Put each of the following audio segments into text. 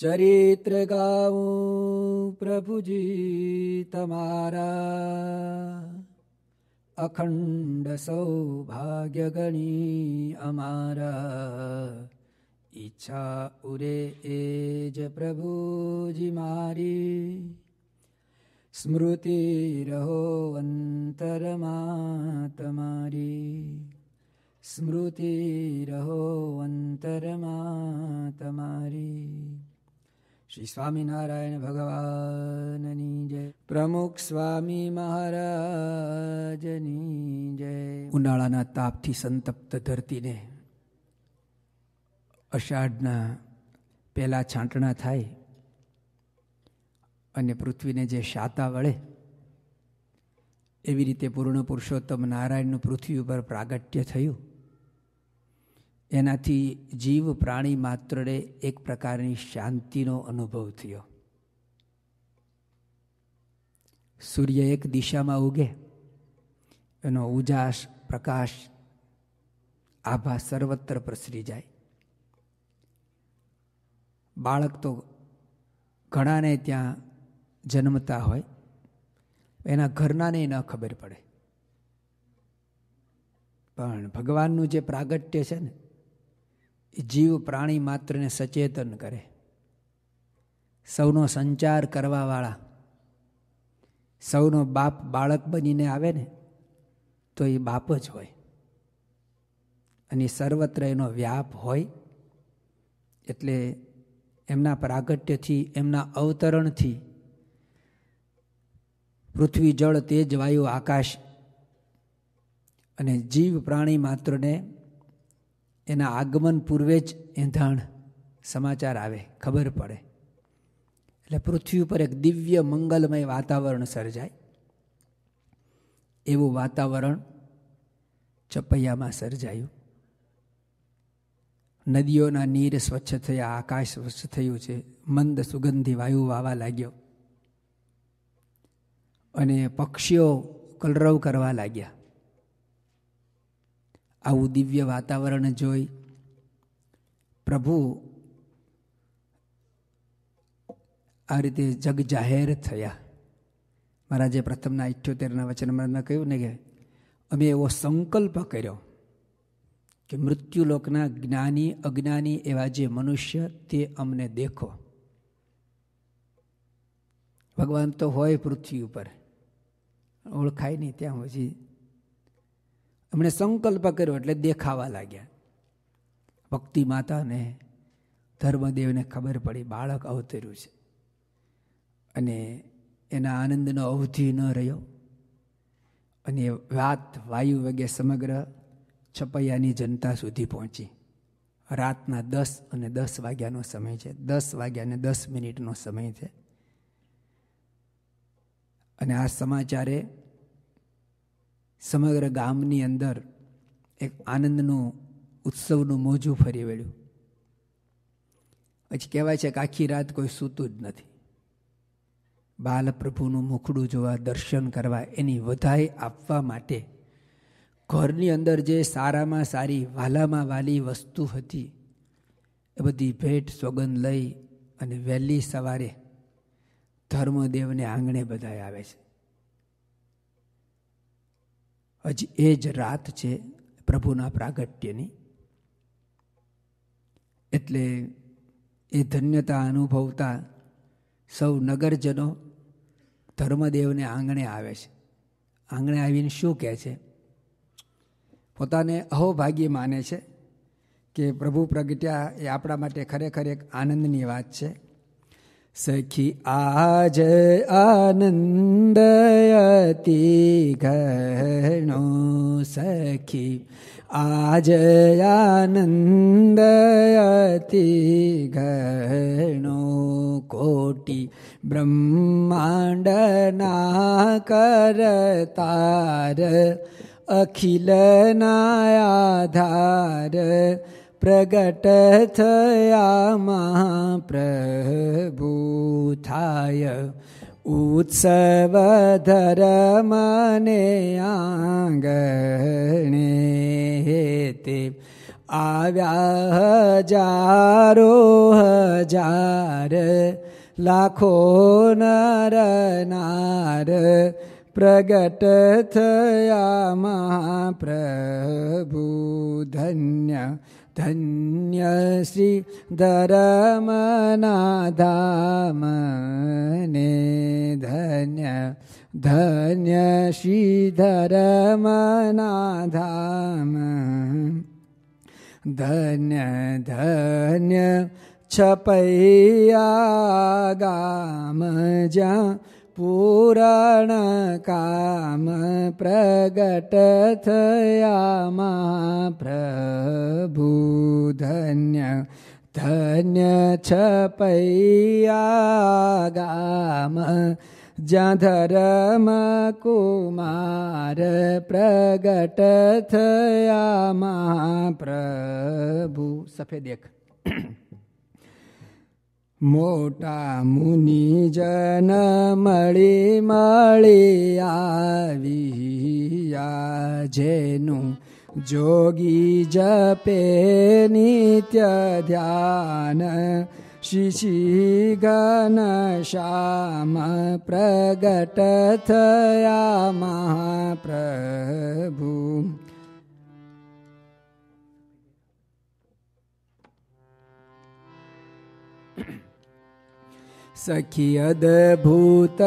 चरित्रगा प्रभुजी तमारा अखण्ड सौभाग्यगणि अमारा इच्छा उरे एज प्रभुजी मारी स्मृतिरहो अन्तर् मा स्मृति रहो अन्तर् मारी શ્રી સ્વામિનારાયણ ભગવાનની જય પ્રમુખ સ્વામી મહારાજની જય ઉનાળાના તાપથી સંતપ્ત ધરતીને અષાઢના પહેલા છાંટણા થાય અને પૃથ્વીને જે શાતા વળે એવી રીતે પૂર્ણ પુરુષોત્તમ નારાયણનું પૃથ્વી ઉપર પ્રાગટ્ય થયું એનાથી જીવ પ્રાણી માત્રને એક પ્રકારની શાંતિનો અનુભવ થયો સૂર્ય એક દિશામાં ઉગે એનો ઉજાસ પ્રકાશ આભા સર્વત્ર પ્રસરી જાય બાળક તો ઘણાને ત્યાં જન્મતા હોય એના ઘરનાને ન ખબર પડે પણ ભગવાનનું જે પ્રાગટ્ય છે ને જીવ પ્રાણી માત્રને સચેતન કરે સૌનો સંચાર કરવાવાળા સૌનો બાપ બાળક બનીને આવે ને તો એ બાપ જ હોય અને સર્વત્ર એનો વ્યાપ હોય એટલે એમના પ્રાગટ્યથી એમના અવતરણથી પૃથ્વી જળ તેજ વાયુ આકાશ અને જીવ પ્રાણી માત્રને એના આગમન પૂર્વે જ એંધાણ સમાચાર આવે ખબર પડે એટલે પૃથ્વી ઉપર એક દિવ્ય મંગલમય વાતાવરણ સર્જાય એવું વાતાવરણ ચપૈયામાં સર્જાયું નદીઓના નીર સ્વચ્છ થયા આકાશ સ્વચ્છ થયું છે મંદ સુગંધી વાયુ વાવા લાગ્યો અને પક્ષીઓ કલરવ કરવા લાગ્યા આવું દિવ્ય વાતાવરણ જોઈ પ્રભુ આ રીતે જગ જાહેર થયા જે પ્રથમના ઇઠ્યોતેરના વચનમાં કહ્યું ને કે અમે એવો સંકલ્પ કર્યો કે મૃત્યુલોકના જ્ઞાની અજ્ઞાની એવા જે મનુષ્ય તે અમને દેખો ભગવાન તો હોય પૃથ્વી ઉપર ઓળખાય નહીં ત્યાં પછી એમણે સંકલ્પ કર્યો એટલે દેખાવા લાગ્યા ભક્તિ માતાને ધર્મદેવને ખબર પડી બાળક અવતર્યું છે અને એના આનંદનો અવધિ ન રહ્યો અને વાત વાયુ વગે સમગ્ર છપૈયાની જનતા સુધી પહોંચી રાતના દસ અને દસ વાગ્યાનો સમય છે દસ વાગ્યા અને દસ મિનિટનો સમય છે અને આ સમાચારે સમગ્ર ગામની અંદર એક આનંદનું ઉત્સવનું મોજું ફરી વળ્યું પછી કહેવાય છે કે આખી રાત કોઈ સૂતું જ નથી બાલપ્રભુનું મુખડું જોવા દર્શન કરવા એની વધાઈ આપવા માટે ઘરની અંદર જે સારામાં સારી વાલામાં વાલી વસ્તુ હતી એ બધી ભેટ સોગંદ લઈ અને વહેલી સવારે ધર્મદેવને આંગણે બધાએ આવે છે હજી એ જ રાત છે પ્રભુના પ્રાગટ્યની એટલે એ ધન્યતા અનુભવતા સૌ નગરજનો ધર્મદેવને આંગણે આવે છે આંગણે આવીને શું કહે છે પોતાને અહોભાગ્ય માને છે કે પ્રભુ પ્રગટ્યા એ આપણા માટે ખરેખર એક આનંદની વાત છે सखी आज आनन्दयति घणो सखी आज आनन्दयति घणो कोटि ब्रह्माण्डना करतार अखिलनायाधार प्रकटया महा प्रभूथाय उत्सव मनया गहिणे जारो हार लाखो नार नार महा महाप्रभु धन्य ધન્ય શ્રી ધરમના ધામને ધન્ય ધન્ય શ્રી ધરમના ધામ ધન્ય ધન્ય છપૈયા ગામ જ્યાં પૂરણ કામ પ્રગટ થયા મા પ્રભુ ધન્ય ધન્ય છપૈયા ગામ જ્યાં ધરમ કુમાર પ્રગટ થયા મા પ્રભુ સફેદ એક मोटा मुनिजनमलिमळिया विहे योगी जपे नित्य ध्यान शिशि गन श्याम प्रगतथया महाप्रभु सखि अद्भूत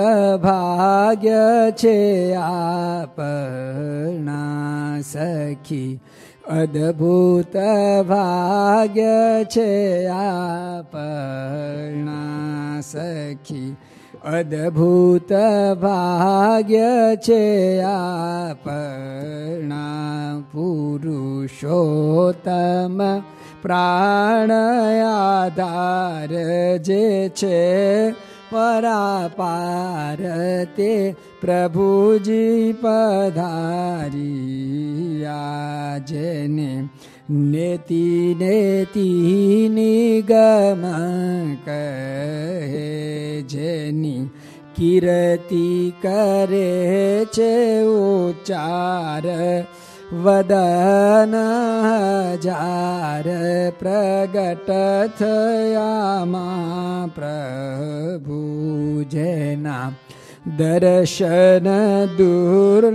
भग्ये आ पणा सखी अद्भूत भग्य पणा सखी अद्भूत भग्य पर्णा પ્રાણ આધાર જે છે પરાપાર તે પ્રભુજી પધારી આજને નેતિ નેતિ નિગમ કહે જેની કીર્તિ કરે છે ચાર वदन जार प्रगटथयामा प्रभुजेनां दर्शन दुर्लभदेवरे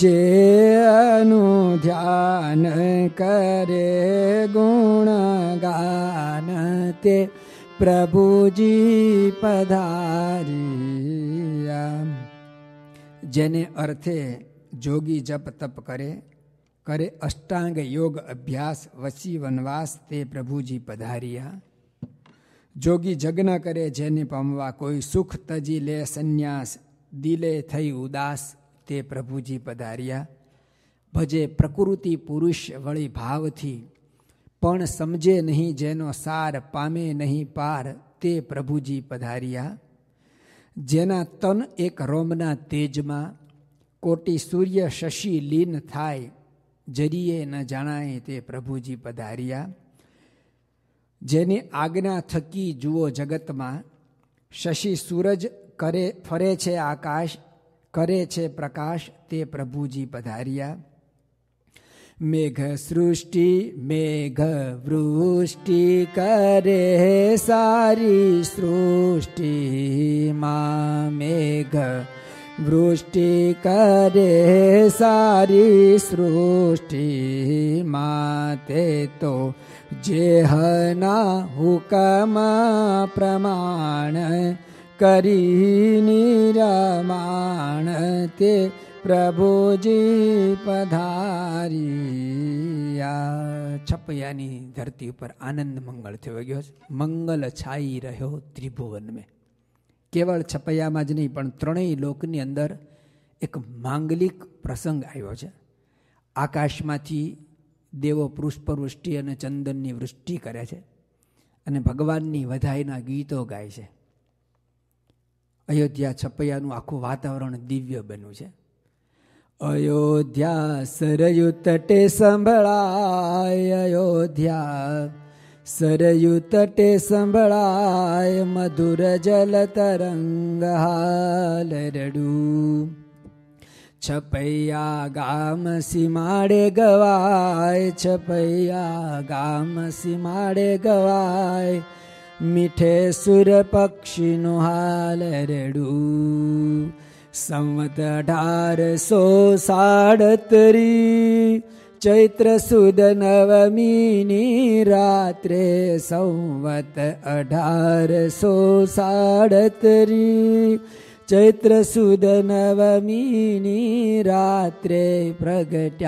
जे अनुध्यान करे गुणगानते प्रभु जी पधारिया जेने अर्थे जोगी जप तप करे करे अष्टांग योग अभ्यास वसी वनवास ते प्रभु जी पधारिया जोगी जगना करे कोई सुख तजी ले संन्यास दिले थई उदास ते प्रभु जी पधारिया भजे प्रकृति पुरुष પુરુષ भाव थी પણ સમજે નહીં જેનો સાર પામે નહીં પાર તે પ્રભુજી પધાર્યા જેના તન એક રોમના તેજમાં કોટી સૂર્ય શશી લીન થાય જરીએ ન જાણાય તે પ્રભુજી પધાર્યા જેની આજ્ઞા થકી જુઓ જગતમાં શશી સૂરજ કરે ફરે છે આકાશ કરે છે પ્રકાશ તે પ્રભુજી પધાર્યા મેઘસૃષ્ટિ મેઘવૃષ્ટિ કરે સારી સૃષ્ટિમાં મેઘ વૃષ્ટિ કરે સારી સૃષ્ટિમાં તે તો જેહના હુકમ પ્રમાણ કરી નિરમાણ તે પ્રભુજી પધારિયા છપૈયાની ધરતી ઉપર આનંદ મંગળ થયો ગયો છે મંગલ છાઈ રહ્યો ત્રિભુવન મેં કેવળ છપૈયામાં જ નહીં પણ ત્રણેય લોકની અંદર એક માંગલિક પ્રસંગ આવ્યો છે આકાશમાંથી દેવો પુષ્પવૃષ્ટિ અને ચંદનની વૃષ્ટિ કરે છે અને ભગવાનની વધાઈના ગીતો ગાય છે અયોધ્યા છપૈયાનું આખું વાતાવરણ દિવ્ય બન્યું છે अयोध्या सरयुतटे तटे अयोध्या सरयुतटे सम्भळाय मधुर जल तरङ्गडु छपया गवाय छपैया गाम सिमाडे गवाय मिठे सुर पक्षिनुलरडू संवत अधार सो साडतरी चैत्र सुद नवमि रात्रे संवत अढार चैत्र सुद नवमि रात्रे प्रगट्यालरडु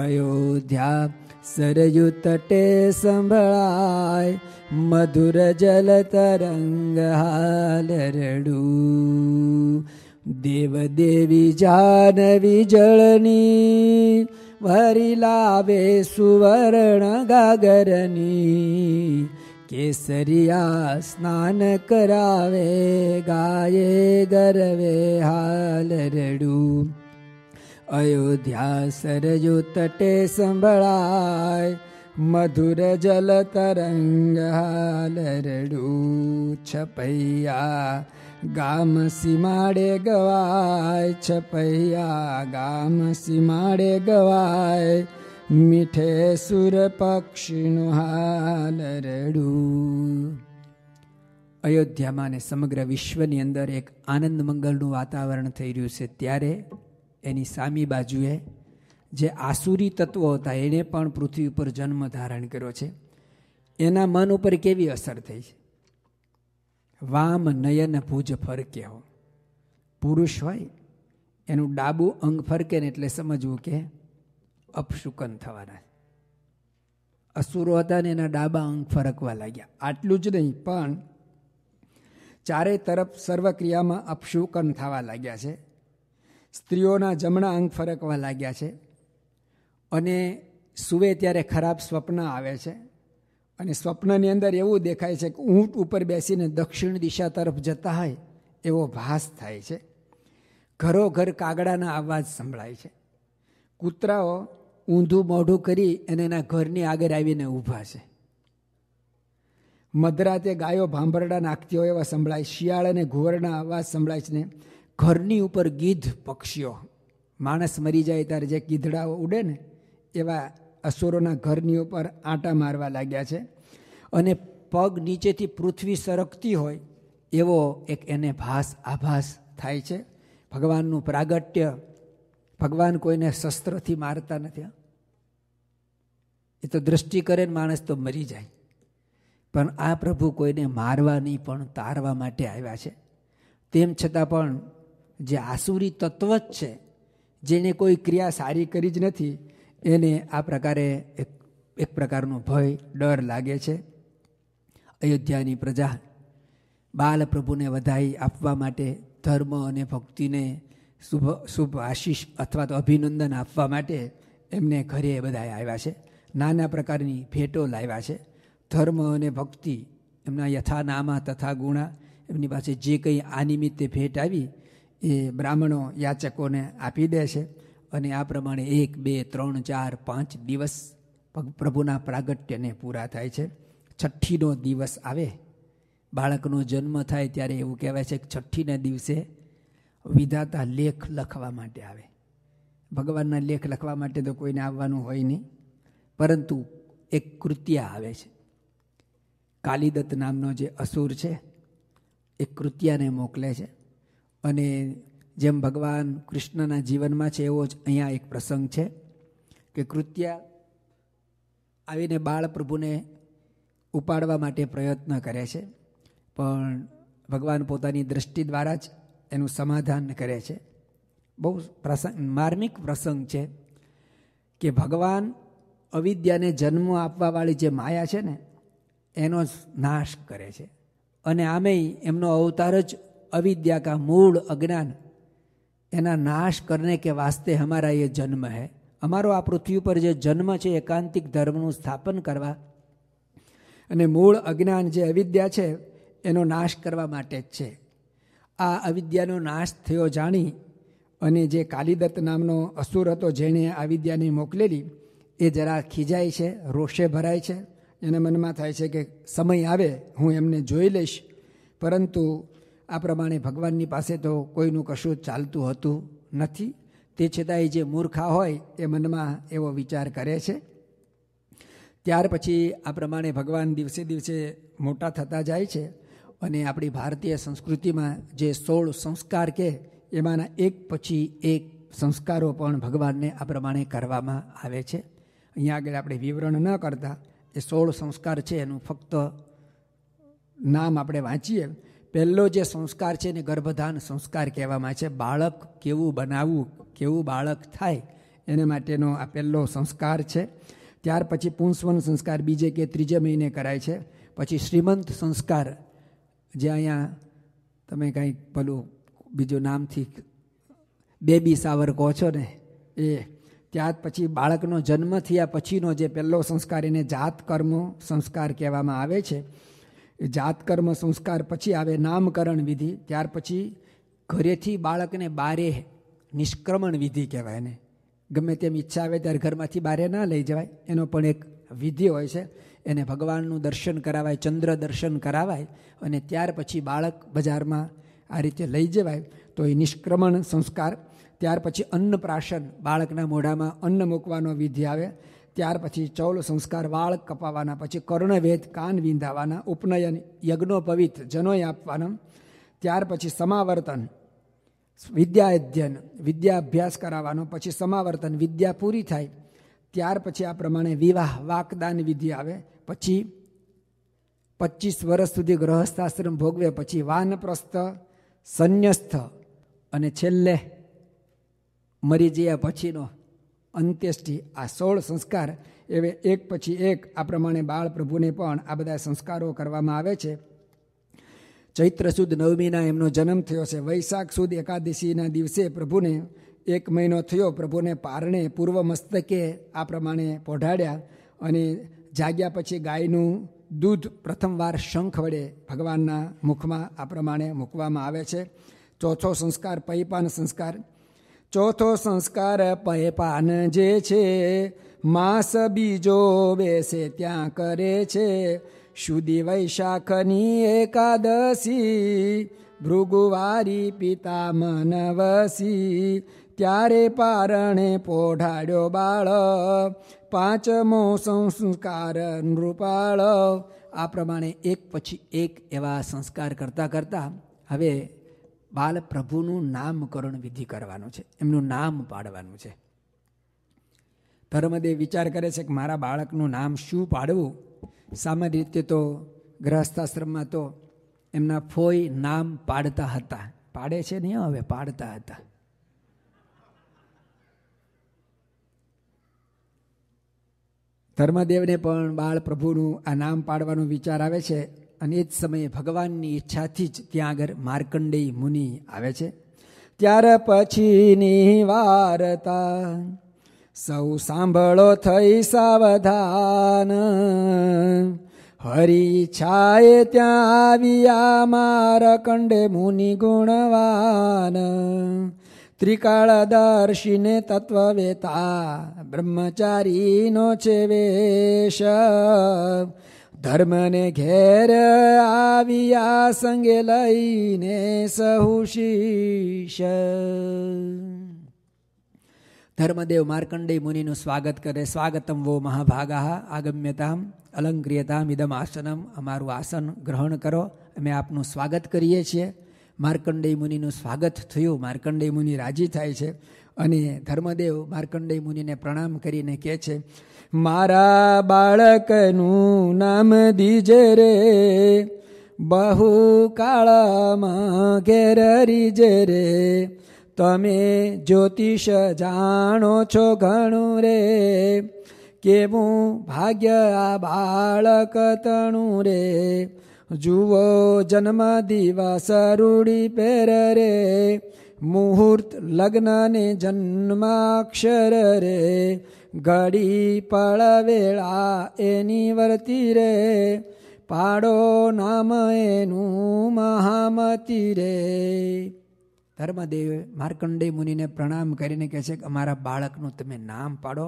अयोध्या सरयुतटे सम्भळाय मधुर जल तरङ्ग जानवि जलनी वरिलावे लावे सुवर्ण गागरनी केसरिया स्नान करावे गाये गर्वे हालरडू अयोध्या सरजो तटे संभळाय मधुर તરંગ तरङ्गहालरडु છપૈયા ગામ સીમાડે ગવાય છપૈયા ગામ સીમાડે ગવાય મીઠે સુર પક્ષીનું હાલરડું અયોધ્યામાં ને સમગ્ર વિશ્વની અંદર એક આનંદ મંગલનું વાતાવરણ થઈ રહ્યું છે ત્યારે એની સામી બાજુએ જે આસુરી તત્વો હતા એણે પણ પૃથ્વી ઉપર જન્મ ધારણ કર્યો છે એના મન ઉપર કેવી અસર થઈ છે વામ નયન ભુજ ફરકે હો પુરુષ હોય એનું ડાબું અંગ ફરકે ને એટલે સમજવું કે અપશુકન થવાના અસુરો હતા ને એના ડાબા અંગ ફરકવા લાગ્યા આટલું જ નહીં પણ ચારે તરફ સર્વક્રિયામાં અપશુકન થવા લાગ્યા છે સ્ત્રીઓના જમણા અંગ ફરકવા લાગ્યા છે અને સૂવે ત્યારે ખરાબ સ્વપ્ન આવે છે અને સ્વપ્નની અંદર એવું દેખાય છે કે ઊંટ ઉપર બેસીને દક્ષિણ દિશા તરફ જતા હોય એવો ભાસ થાય છે ઘરોઘર કાગડાના અવાજ સંભળાય છે કૂતરાઓ ઊંધું મોઢું કરી અને એના ઘરની આગળ આવીને ઊભા છે મધરાતે ગાયો ભાંભરડા નાખતી હોય એવા સંભળાય શિયાળ અને ઘુવરના અવાજ સંભળાય છે ને ઘરની ઉપર ગીધ પક્ષીઓ માણસ મરી જાય ત્યારે જે ગીધડાઓ ઉડે ને એવા અસુરોના ઘરની ઉપર આંટા મારવા લાગ્યા છે અને પગ નીચેથી પૃથ્વી સરકતી હોય એવો એક એને ભાસ આભાસ થાય છે ભગવાનનું પ્રાગટ્ય ભગવાન કોઈને શસ્ત્રથી મારતા નથી એ તો દ્રષ્ટિ કરે માણસ તો મરી જાય પણ આ પ્રભુ કોઈને મારવાની પણ તારવા માટે આવ્યા છે તેમ છતાં પણ જે આસુરી તત્વ જ છે જેને કોઈ ક્રિયા સારી કરી જ નથી એને આ પ્રકારે એક એક પ્રકારનો ભય ડર લાગે છે અયોધ્યાની પ્રજા બાલપ્રભુને વધાઈ આપવા માટે ધર્મ અને ભક્તિને શુભ શુભ આશીષ અથવા તો અભિનંદન આપવા માટે એમને ઘરે બધા આવ્યા છે નાના પ્રકારની ભેટો લાવ્યા છે ધર્મ અને ભક્તિ એમના યથા તથા ગુણા એમની પાસે જે કંઈ આ નિમિત્તે ભેટ આવી એ બ્રાહ્મણો યાચકોને આપી દે છે અને આ પ્રમાણે એક બે ત્રણ ચાર પાંચ દિવસ પ્રભુના પ્રાગટ્યને પૂરા થાય છે છઠ્ઠીનો દિવસ આવે બાળકનો જન્મ થાય ત્યારે એવું કહેવાય છે કે છઠ્ઠીના દિવસે વિધાતા લેખ લખવા માટે આવે ભગવાનના લેખ લખવા માટે તો કોઈને આવવાનું હોય નહીં પરંતુ એક કૃત્ય આવે છે કાલિદત્ત નામનો જે અસુર છે એ કૃત્યાને મોકલે છે અને જેમ ભગવાન કૃષ્ણના જીવનમાં છે એવો જ અહીંયા એક પ્રસંગ છે કે કૃત્ય આવીને બાળ પ્રભુને ઉપાડવા માટે પ્રયત્ન કરે છે પણ ભગવાન પોતાની દ્રષ્ટિ દ્વારા જ એનું સમાધાન કરે છે બહુ પ્રસંગ માર્મિક પ્રસંગ છે કે ભગવાન અવિદ્યાને જન્મ આપવાવાળી જે માયા છે ને એનો જ નાશ કરે છે અને આમેય એમનો અવતાર જ અવિદ્યા કા મૂળ અજ્ઞાન એના નાશ કરને કે વાસ્તે અમારા એ જન્મ હૈ અમારો આ પૃથ્વી પર જે જન્મ છે એકાંતિક ધર્મનું સ્થાપન કરવા અને મૂળ અજ્ઞાન જે અવિદ્યા છે એનો નાશ કરવા માટે જ છે આ અવિદ્યાનો નાશ થયો જાણી અને જે કાલિદત્ત નામનો અસુર હતો જેણે આ વિદ્યાને મોકલેલી એ જરા ખીજાય છે રોષે ભરાય છે એના મનમાં થાય છે કે સમય આવે હું એમને જોઈ લઈશ પરંતુ આ પ્રમાણે ભગવાનની પાસે તો કોઈનું કશું ચાલતું હતું નથી તે છતાંય જે મૂર્ખા હોય એ મનમાં એવો વિચાર કરે છે ત્યાર પછી આ પ્રમાણે ભગવાન દિવસે દિવસે મોટા થતા જાય છે અને આપણી ભારતીય સંસ્કૃતિમાં જે સોળ સંસ્કાર કે એમાંના એક પછી એક સંસ્કારો પણ ભગવાનને આ પ્રમાણે કરવામાં આવે છે અહીંયા આગળ આપણે વિવરણ ન કરતા એ સોળ સંસ્કાર છે એનું ફક્ત નામ આપણે વાંચીએ પહેલો જે સંસ્કાર છે એને ગર્ભધાન સંસ્કાર કહેવામાં છે બાળક કેવું બનાવવું કેવું બાળક થાય એને માટેનો આ પહેલો સંસ્કાર છે ત્યાર પછી પુંસવન સંસ્કાર બીજે કે ત્રીજે મહિને કરાય છે પછી શ્રીમંત સંસ્કાર જે અહીંયા તમે કંઈક પેલું બીજું નામથી બેબી સાવર કહો છો ને એ ત્યાર પછી બાળકનો જન્મ થયા પછીનો જે પહેલો સંસ્કાર એને જાત કર્મ સંસ્કાર કહેવામાં આવે છે જાત કર્મ સંસ્કાર પછી આવે નામકરણ વિધિ ત્યાર પછી ઘરેથી બાળકને બારે નિષ્ક્રમણ વિધિ કહેવાય એને ગમે તેમ ઈચ્છા આવે ત્યારે ઘરમાંથી બારે ના લઈ જવાય એનો પણ એક વિધિ હોય છે એને ભગવાનનું દર્શન કરાવાય ચંદ્ર દર્શન કરાવાય અને ત્યાર પછી બાળક બજારમાં આ રીતે લઈ જવાય તો એ નિષ્ક્રમણ સંસ્કાર ત્યાર પછી અન્નપ્રાશન બાળકના મોઢામાં અન્ન મૂકવાનો વિધિ આવે ત્યાર પછી ચૌલ સંસ્કાર વાળ કપાવાના પછી કર્ણવેદ કાન વિંધાવાના ઉપનયન યજ્ઞોપવિત જનોય આપવાના ત્યાર પછી સમાવર્તન વિદ્યા અધ્યયન વિદ્યા અભ્યાસ કરાવવાનો પછી સમાવર્તન વિદ્યા પૂરી થાય ત્યાર પછી આ પ્રમાણે વિવાહ વાકદાન વિધિ આવે પછી પચીસ વર્ષ સુધી ગ્રહસ્થાશ્રમ ભોગવે પછી વાનપ્રસ્થ સંન્યસ્થ અને છેલ્લે મરી જયા પછીનો અંત્યેષ્ટિ આ સોળ સંસ્કાર એવે એક પછી એક આ પ્રમાણે બાળ પ્રભુને પણ આ બધા સંસ્કારો કરવામાં આવે છે ચૈત્ર સુદ નવમીના એમનો જન્મ થયો છે વૈશાખ સુદ એકાદશીના દિવસે પ્રભુને એક મહિનો થયો પ્રભુને પારણે પૂર્વ મસ્તકે આ પ્રમાણે પોઢાડ્યા અને જાગ્યા પછી ગાયનું દૂધ પ્રથમવાર શંખ વડે ભગવાનના મુખમાં આ પ્રમાણે મૂકવામાં આવે છે ચોથો સંસ્કાર પૈપાન સંસ્કાર ચોથો સંસ્કાર પૈપાન જે છે માસ બીજો બેસે ત્યાં કરે છે સુધી વૈશાખની એકાદશી ભૃગુવારી પિતા મનવસી ત્યારે પારણે પોઢાડ્યો બાળ પાંચમો સંસ્કાર નૃપાળ આ પ્રમાણે એક પછી એક એવા સંસ્કાર કરતા કરતા હવે બાલ પ્રભુનું નામકરણ વિધિ કરવાનું છે એમનું નામ પાડવાનું છે ધર્મદેવ વિચાર કરે છે કે મારા બાળકનું નામ શું પાડવું સામાન્ય રીતે તો ગ્રહસ્થાશ્રમમાં તો એમના ફોઈ નામ પાડતા હતા પાડે છે નહીં હવે પાડતા હતા ધર્મદેવને પણ બાળ પ્રભુનું આ નામ પાડવાનો વિચાર આવે છે અને એ જ સમયે ભગવાનની ઈચ્છાથી જ ત્યાં આગળ માર્કંડેય મુનિ આવે છે ત્યાર પછીની વાર્તા સૌ સાંભળો થઈ સાવધાન હરી છાએ ત્યાં આવ્યા મારકંડે મુનિ ગુણવાન ત્રિકાળદર્શીને તત્વવેતા બ્રહ્મચારીનો છે વેશ ધર્મને ઘેર આવ્યા સંગે લઈને સહુ શીશ ધર્મદેવ માર્કંડેય મુનિનું સ્વાગત કરે સ્વાગતમ વો મહાભાગા આગમ્યતામ અલંક્રિયતામ ઇદમ આસનમ અમારું આસન ગ્રહણ કરો અમે આપનું સ્વાગત કરીએ છીએ માર્કંડેય મુનિનું સ્વાગત થયું માર્કંડેય મુનિ રાજી થાય છે અને ધર્મદેવ માર્કંડેય મુનિને પ્રણામ કરીને કહે છે મારા બાળકનું નામ દીજે રે બહુ કાળમાં ઘેર રીજે રે તમે જ્યોતિષ જાણો છો ઘણું રે કેવું ભાગ્ય આ બાળક તણું રે જુઓ જન્મ દિવસ રૂડી પેર રે મુહૂર્ત લગ્નને જન્માક્ષર રે ઘડી પળ વેળા એની વર્તી રે પાડો નામ એનું મહામતી રે ધર્મદેવ માર્કંડે મુનિને પ્રણામ કરીને કહે છે કે અમારા બાળકનું તમે નામ પાડો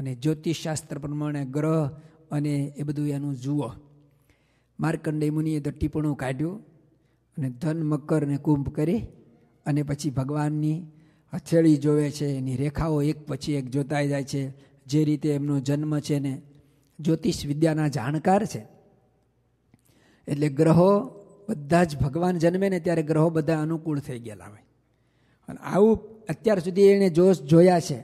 અને જ્યોતિષશાસ્ત્ર પ્રમાણે ગ્રહ અને એ બધું એનું જુઓ માર્કંડે મુનિએ તો ટીપણું કાઢ્યું અને ધન મકરને કુંભ કરી અને પછી ભગવાનની હથેળી જોવે છે એની રેખાઓ એક પછી એક જોતાઈ જાય છે જે રીતે એમનો જન્મ છે ને જ્યોતિષ વિદ્યાના જાણકાર છે એટલે ગ્રહો બધા જ ભગવાન જન્મે ને ત્યારે ગ્રહો બધા અનુકૂળ થઈ ગયેલા હોય અને આવું અત્યાર સુધી એણે જોશ જોયા છે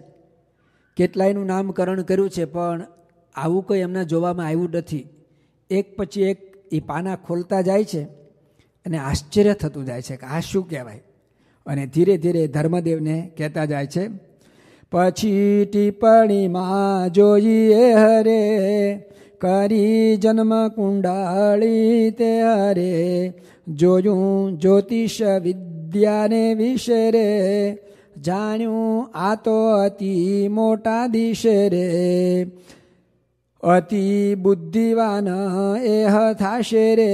કેટલાયનું નામકરણ કર્યું છે પણ આવું કંઈ એમના જોવામાં આવ્યું નથી એક પછી એક એ પાના ખોલતા જાય છે અને આશ્ચર્ય થતું જાય છે કે આ શું કહેવાય અને ધીરે ધીરે ધર્મદેવને કહેતા જાય છે પછી ટિપ્પણીમાં જોઈએ હરે કરી જન્મ કુંડાળી તે હરે જોયું જ્યોતિષ વિદ્યાને વિશે રે જાણ્યું આ તો અતિ મોટા દિશે રે અતિ બુદ્ધિવાન એહ થાશે રે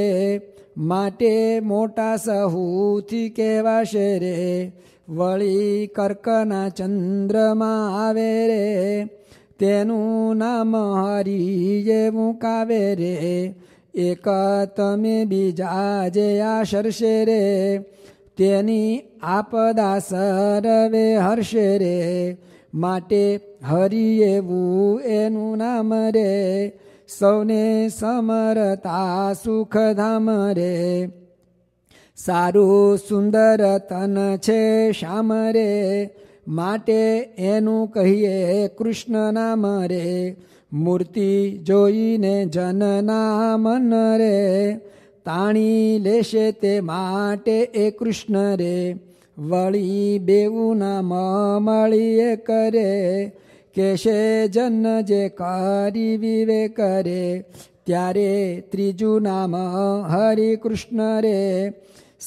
માટે મોટા સહુથી કહેવાશે રે વળી કર્કના ચંદ્રમાં આવે રે તેનું નામ હરિએ મુકાવે રે એક તમે બીજા જે આશરશે રે તેની આપદા સરવે હર્ષે રે માટે હરિ એવું એનું નામ રે સૌને સમરતા સુખધામ રે સારું સુંદર તન છે શ્યામ રે માટે એનું કહીએ કૃષ્ણ નામ રે મૂર્તિ જોઈને જનના મન રે તાણી લેશે તે માટે એ કૃષ્ણ રે વળી બેવું નામ મળીએ કરે કેશે જન જે કરી વિવેક રે ત્યારે ત્રીજું નામ હરિકૃષ્ણ રે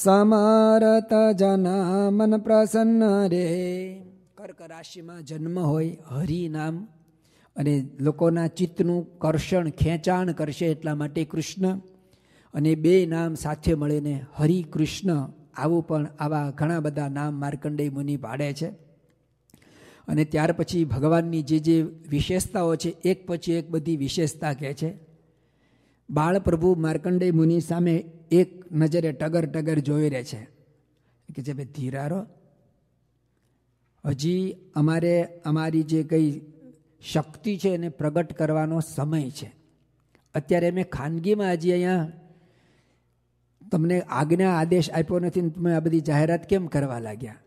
સમરત જન મન પ્રસન્ન રે કર્ક રાશિમાં જન્મ હોય હરિ નામ અને લોકોના ચિત્તનું કર્ષણ ખેંચાણ કરશે એટલા માટે કૃષ્ણ અને બે નામ સાથે મળીને હરિકૃષ્ણ આવું પણ આવા ઘણા બધા નામ માર્કંડેય મુનિ પાડે છે અને ત્યાર પછી ભગવાનની જે જે વિશેષતાઓ છે એક પછી એક બધી વિશેષતા કહે છે બાળપ્રભુ માર્કંડેય મુનિ સામે એક નજરે ટગર ટગર જોઈ રહે છે કે જે ભાઈ ધીરારો હજી અમારે અમારી જે કંઈ શક્તિ છે એને પ્રગટ કરવાનો સમય છે અત્યારે અમે ખાનગીમાં હજી અહીંયા તમને આજ્ઞા આદેશ આપ્યો નથી તમે આ બધી જાહેરાત કેમ કરવા લાગ્યા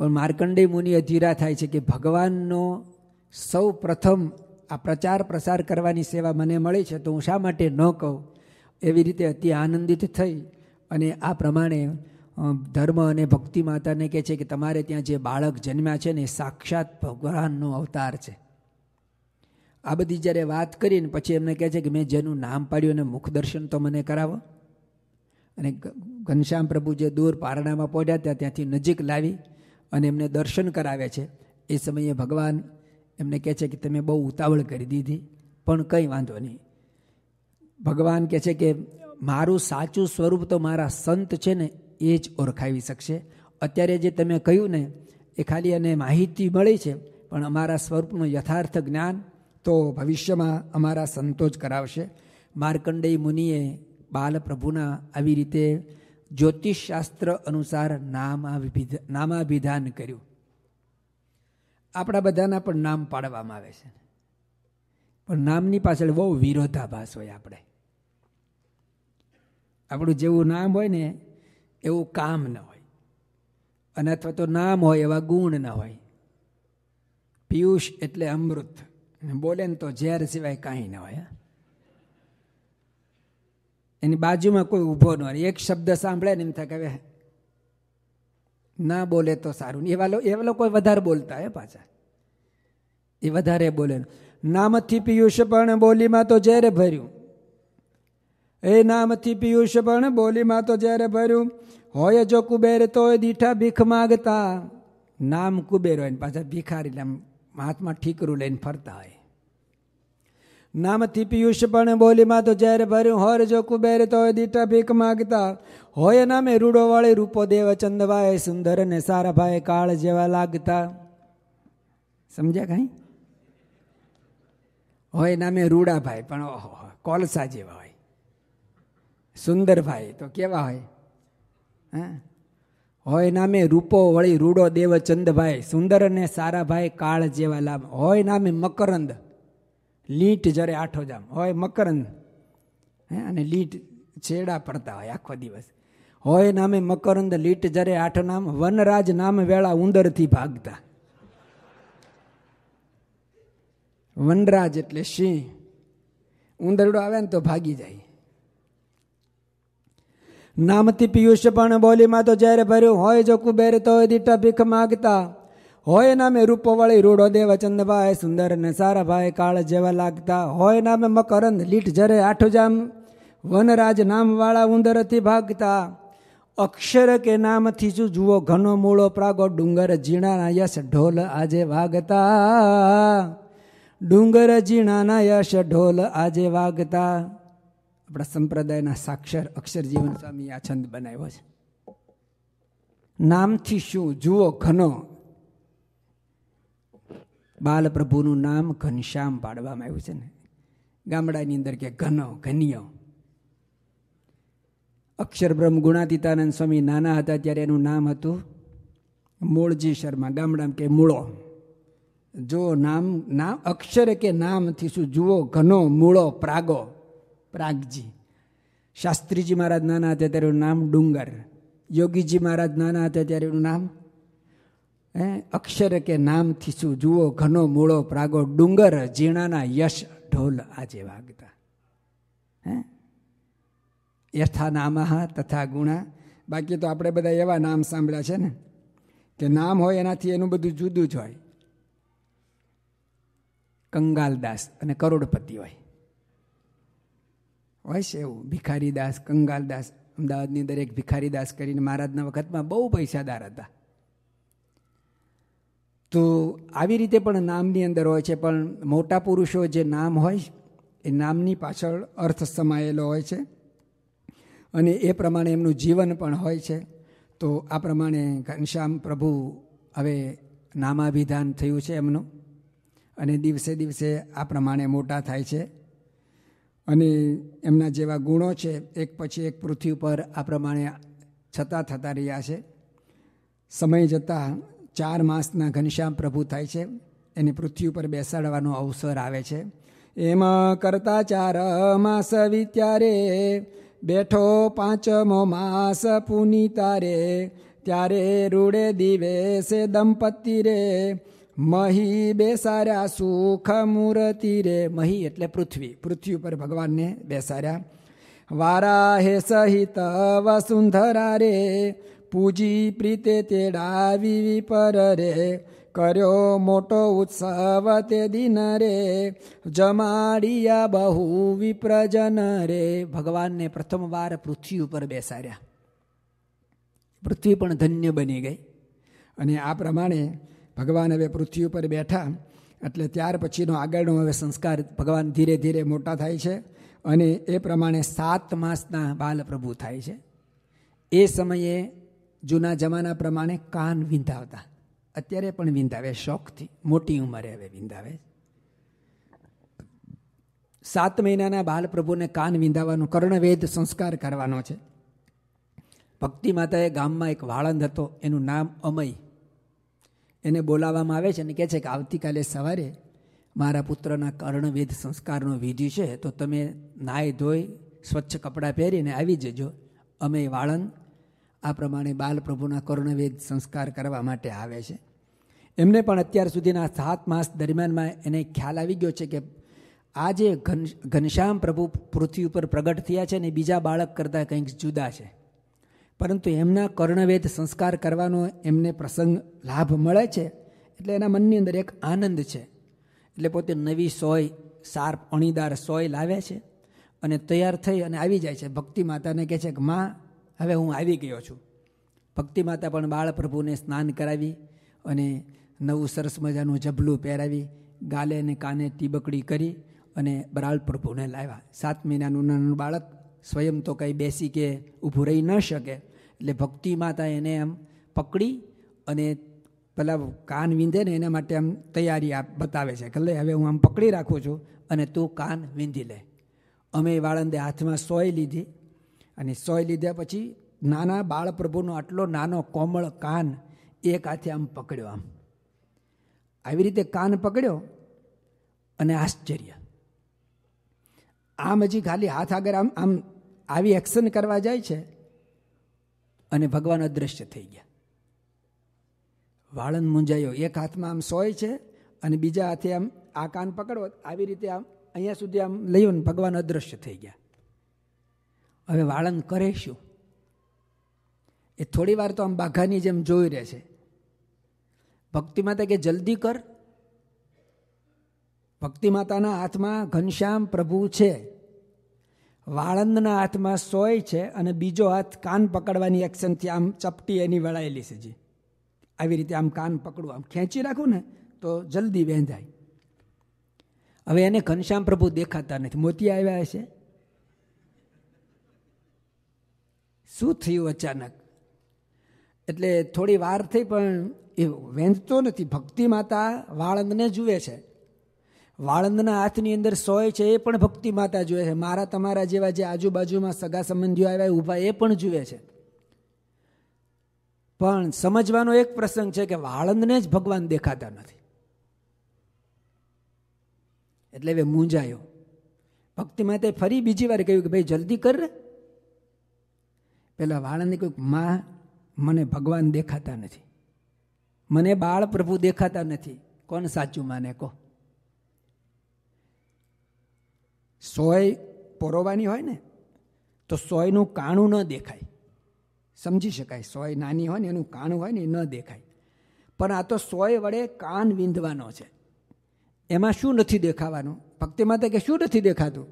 પણ માર્કંડેય મુનિ અધીરા થાય છે કે ભગવાનનો સૌ પ્રથમ આ પ્રચાર પ્રસાર કરવાની સેવા મને મળી છે તો હું શા માટે ન કહું એવી રીતે અતિ આનંદિત થઈ અને આ પ્રમાણે ધર્મ અને ભક્તિ માતાને કહે છે કે તમારે ત્યાં જે બાળક જન્મ્યા છે ને એ સાક્ષાત ભગવાનનો અવતાર છે આ બધી જ્યારે વાત કરીને પછી એમને કહે છે કે મેં જેનું નામ પાડ્યું અને મુખ દર્શન તો મને કરાવો અને ઘનશ્યામ પ્રભુ જે દૂર પારણામાં પહોંચ્યા ત્યાં ત્યાંથી નજીક લાવી અને એમને દર્શન કરાવે છે એ સમયે ભગવાન એમને કહે છે કે તમે બહુ ઉતાવળ કરી દીધી પણ કંઈ વાંધો નહીં ભગવાન કહે છે કે મારું સાચું સ્વરૂપ તો મારા સંત છે ને એ જ ઓળખાવી શકશે અત્યારે જે તમે કહ્યું ને એ ખાલી અને માહિતી મળી છે પણ અમારા સ્વરૂપનું યથાર્થ જ્ઞાન તો ભવિષ્યમાં અમારા સંતો જ કરાવશે માર્કંડેય મુનિએ બાલપ્રભુના આવી રીતે જ્યોતિષશાસ્ત્ર અનુસાર નામાભિધ નામાભિધાન કર્યું આપણા બધાના પણ નામ પાડવામાં આવે છે પણ નામની પાછળ બહુ વિરોધાભાસ હોય આપણે આપણું જેવું નામ હોય ને એવું કામ ન હોય અને અથવા તો નામ હોય એવા ગુણ ન હોય પિયુષ એટલે અમૃત બોલે ને તો ઝેર સિવાય કાંઈ ન હોય એની બાજુમાં કોઈ ઊભો ન રહે એક શબ્દ સાંભળે ને એમ થાય કે ના બોલે તો સારું એવા એવા લોકો વધારે બોલતા હે પાછા એ વધારે બોલે નામથી પિયુષ પણ બોલીમાં તો જ્યારે ભર્યું એ નામથી પિયુષ પણ બોલીમાં તો જ્યારે ભર્યું હોય જો કુબેર તો દીઠા ભીખ માગતા નામ કુબેર હોય ને પાછા ભિખારી એટલે હાથમાં ઠીકરું લઈને ફરતા હોય નામ તિપિયુષ પણ બોલીમાં તો જ્યારે ભર્યું હોર જો કુબેર તો દીટા ભીખ માગતા હોય નામે રૂડો વાળી રૂપો દેવ ચંદવાય સુંદર ને સારા ભાઈ કાળ જેવા લાગતા સમજ્યા કઈ હોય નામે રૂડા ભાઈ પણ ઓહો કોલસા જેવા હોય સુંદર ભાઈ તો કેવા હોય હા હોય નામે રૂપો વળી રૂડો દેવ ચંદભાઈ સુંદર અને સારા ભાઈ કાળ જેવા લાભ હોય નામે મકરંદ લીટ જ્યારે આઠો જામ હોય મકરંદ હે અને લીટ છેડા પડતા હોય આખો દિવસ હોય નામે મકરંદ લીટ જ્યારે આઠ નામ વનરાજ નામ વેળા ઉંદરથી ભાગતા વનરાજ એટલે સિંહ ઉંદરડો આવે ને તો ભાગી જાય નામથી પિયુષ પણ બોલીમાં તો જ્યારે ભર્યું હોય જો કુબેર તો દીટા ભીખ માગતા હોય નામે રૂપોવાળી રૂડોદે વચનભાઈ સુંદર ને સારા ભાઈ કાળ જેવા લાગતા હોય નામે મકરંદ લીટ જરે આઠોજામ વનરાજ નામવાળા ઉંદરથી ભાગતા અક્ષર કે નામથી શું જુઓ ઘનો મૂળો પ્રાગો ડુંગર ઝીણાના યશ ઢોલ આજે વાગતા ડુંગર ઝીણાના યશ ઢોલ આજે વાગતા આપણા સંપ્રદાયના સાક્ષર અક્ષરજીવન સ્વામી આ છંદ બનાવ્યો છે નામથી શું જુઓ ઘનો બાલપ્રભુનું નામ ઘનશ્યામ પાડવામાં આવ્યું છે ને ગામડાની અંદર કે ઘનો ઘનિયો અક્ષરબ્રહ્મ ગુણાતીતાનંદ સ્વામી નાના હતા ત્યારે એનું નામ હતું મૂળજી શર્મા ગામડા કે મૂળો જો નામ નામ અક્ષરે કે નામથી શું જુઓ ઘનો મૂળો પ્રાગો પ્રાગજી શાસ્ત્રીજી મહારાજ નાના હતા ત્યારે નામ ડુંગર યોગીજી મહારાજ નાના હતા ત્યારે એનું નામ અક્ષર કે નામથી શું જુઓ ઘનો મૂળો પ્રાગો ડુંગર ઝીણાના યશ ઢોલ આજે વાગતા હે યથા નામહા તથા ગુણા બાકી તો આપણે બધા એવા નામ સાંભળ્યા છે ને કે નામ હોય એનાથી એનું બધું જુદું જ હોય કંગાલદાસ અને કરોડપતિ હોય હોય છે એવું ભિખારીદાસ કંગાલદાસ અમદાવાદની દરેક ભિખારીદાસ કરીને મહારાજના વખતમાં બહુ પૈસાદાર હતા તો આવી રીતે પણ નામની અંદર હોય છે પણ મોટા પુરુષો જે નામ હોય એ નામની પાછળ અર્થ સમાયેલો હોય છે અને એ પ્રમાણે એમનું જીવન પણ હોય છે તો આ પ્રમાણે ઘનશ્યામ પ્રભુ હવે નામાભિધાન થયું છે એમનું અને દિવસે દિવસે આ પ્રમાણે મોટા થાય છે અને એમના જેવા ગુણો છે એક પછી એક પૃથ્વી પર આ પ્રમાણે છતાં થતા રહ્યા છે સમય જતાં ચાર માસના ઘનશ્યામ પ્રભુ થાય છે એને પૃથ્વી ઉપર બેસાડવાનો અવસર આવે છે એમ કરતા ચાર માસ વિત્યારે બેઠો પાંચમો માસ પુનિતા રે ત્યારે રૂડે દિવેશે દંપતી રે મહી બેસાર્યા સુખ મૂર્તિ રે મહી એટલે પૃથ્વી પૃથ્વી ઉપર ભગવાનને બેસાર્યા વારા હે સહિત વસુંધરા રે પૂજી પ્રીતે તેડાવી પર રે કર્યો મોટો ઉત્સવ તે દિન રે જમાડિયા બહુ વિપ્રજન રે ભગવાનને પ્રથમવાર પૃથ્વી ઉપર બેસાડ્યા પૃથ્વી પણ ધન્ય બની ગઈ અને આ પ્રમાણે ભગવાન હવે પૃથ્વી ઉપર બેઠા એટલે ત્યાર પછીનો આગળનો હવે સંસ્કાર ભગવાન ધીરે ધીરે મોટા થાય છે અને એ પ્રમાણે સાત માસના બાલપ્રભુ થાય છે એ સમયે જૂના જમાના પ્રમાણે કાન વિંધાવતા અત્યારે પણ વિંધાવે શોખથી મોટી ઉંમરે હવે વિંધાવે સાત મહિનાના બાલપ્રભુને કાન વિંધાવાનો કર્ણવેદ સંસ્કાર કરવાનો છે ભક્તિ માતાએ ગામમાં એક વાળંદ હતો એનું નામ અમય એને બોલાવવામાં આવે છે અને કહે છે કે આવતીકાલે સવારે મારા પુત્રના કર્ણવેદ સંસ્કારનો વિધિ છે તો તમે નાય ધોઈ સ્વચ્છ કપડાં પહેરીને આવી જજો અમે વાળંદ આ પ્રમાણે બાલપ્રભુના કર્ણવેદ સંસ્કાર કરવા માટે આવે છે એમને પણ અત્યાર સુધીના સાત માસ દરમિયાનમાં એને ખ્યાલ આવી ગયો છે કે આ જે ઘન ઘનશ્યામ પ્રભુ પૃથ્વી ઉપર પ્રગટ થયા છે ને બીજા બાળક કરતાં કંઈક જુદા છે પરંતુ એમના કર્ણવેદ સંસ્કાર કરવાનો એમને પ્રસંગ લાભ મળે છે એટલે એના મનની અંદર એક આનંદ છે એટલે પોતે નવી સોય શાર્પ અણીદાર સોય લાવે છે અને તૈયાર થઈ અને આવી જાય છે ભક્તિ માતાને કહે છે કે માં હવે હું આવી ગયો છું ભક્તિ માતા પણ બાળપ્રભુને સ્નાન કરાવી અને નવું સરસ મજાનું જબલું પહેરાવી ગાલે અને કાને ટીબકડી કરી અને બાળપ્રભુને લાવ્યા સાત મહિનાનું નાનું બાળક સ્વયં તો કંઈ બેસી કે ઊભું રહી ન શકે એટલે ભક્તિ માતા એને આમ પકડી અને પેલા કાન વીંધે ને એના માટે આમ તૈયારી આપ બતાવે છે કે હવે હું આમ પકડી રાખું છું અને તું કાન વીંધી લે અમે વાળંદે હાથમાં સોય લીધી અને સોય લીધા પછી નાના બાળપ્રભુનો આટલો નાનો કોમળ કાન એક હાથે આમ પકડ્યો આમ આવી રીતે કાન પકડ્યો અને આશ્ચર્ય આમ હજી ખાલી હાથ આગળ આમ આમ આવી એક્શન કરવા જાય છે અને ભગવાન અદૃશ્ય થઈ ગયા વાળંદ મુંજાયો એક હાથમાં આમ સોય છે અને બીજા હાથે આમ આ કાન પકડો આવી રીતે આમ અહીંયા સુધી આમ લઈ ને ભગવાન અદૃશ્ય થઈ ગયા હવે વાળંદ કરે શું એ થોડી વાર તો આમ બાઘાની જેમ જોઈ રહે છે ભક્તિ માતા કે જલ્દી કર ભક્તિ માતાના હાથમાં ઘનશ્યામ પ્રભુ છે વાળંદના હાથમાં સોય છે અને બીજો હાથ કાન પકડવાની એક્શનથી આમ ચપટી એની વળાયેલી છે જે આવી રીતે આમ કાન પકડું આમ ખેંચી રાખું ને તો જલ્દી વેંધાય હવે એને ઘનશ્યામ પ્રભુ દેખાતા નથી મોતી આવ્યા હશે શું થયું અચાનક એટલે થોડી વાર થઈ પણ એ વેંચતો નથી ભક્તિ માતા વાળંદને જુએ છે વાળંદના હાથની અંદર સોય છે એ પણ ભક્તિ માતા જુએ છે મારા તમારા જેવા જે આજુબાજુમાં સગા સંબંધીઓ આવ્યા ઊભા એ પણ જુએ છે પણ સમજવાનો એક પ્રસંગ છે કે વાળંદને જ ભગવાન દેખાતા નથી એટલે હવે મૂંઝાયો ભક્તિ માતાએ ફરી બીજી વાર કહ્યું કે ભાઈ જલ્દી કર પેલા વાળાની કોઈક માં મને ભગવાન દેખાતા નથી મને બાળ પ્રભુ દેખાતા નથી કોણ સાચું માને કહો સોય પોરવાની હોય ને તો સોયનું કાણું ન દેખાય સમજી શકાય સોય નાની હોય ને એનું કાણું હોય ને એ ન દેખાય પણ આ તો સોય વડે કાન વિંધવાનો છે એમાં શું નથી દેખાવાનું ભક્તિ માતા કે શું નથી દેખાતું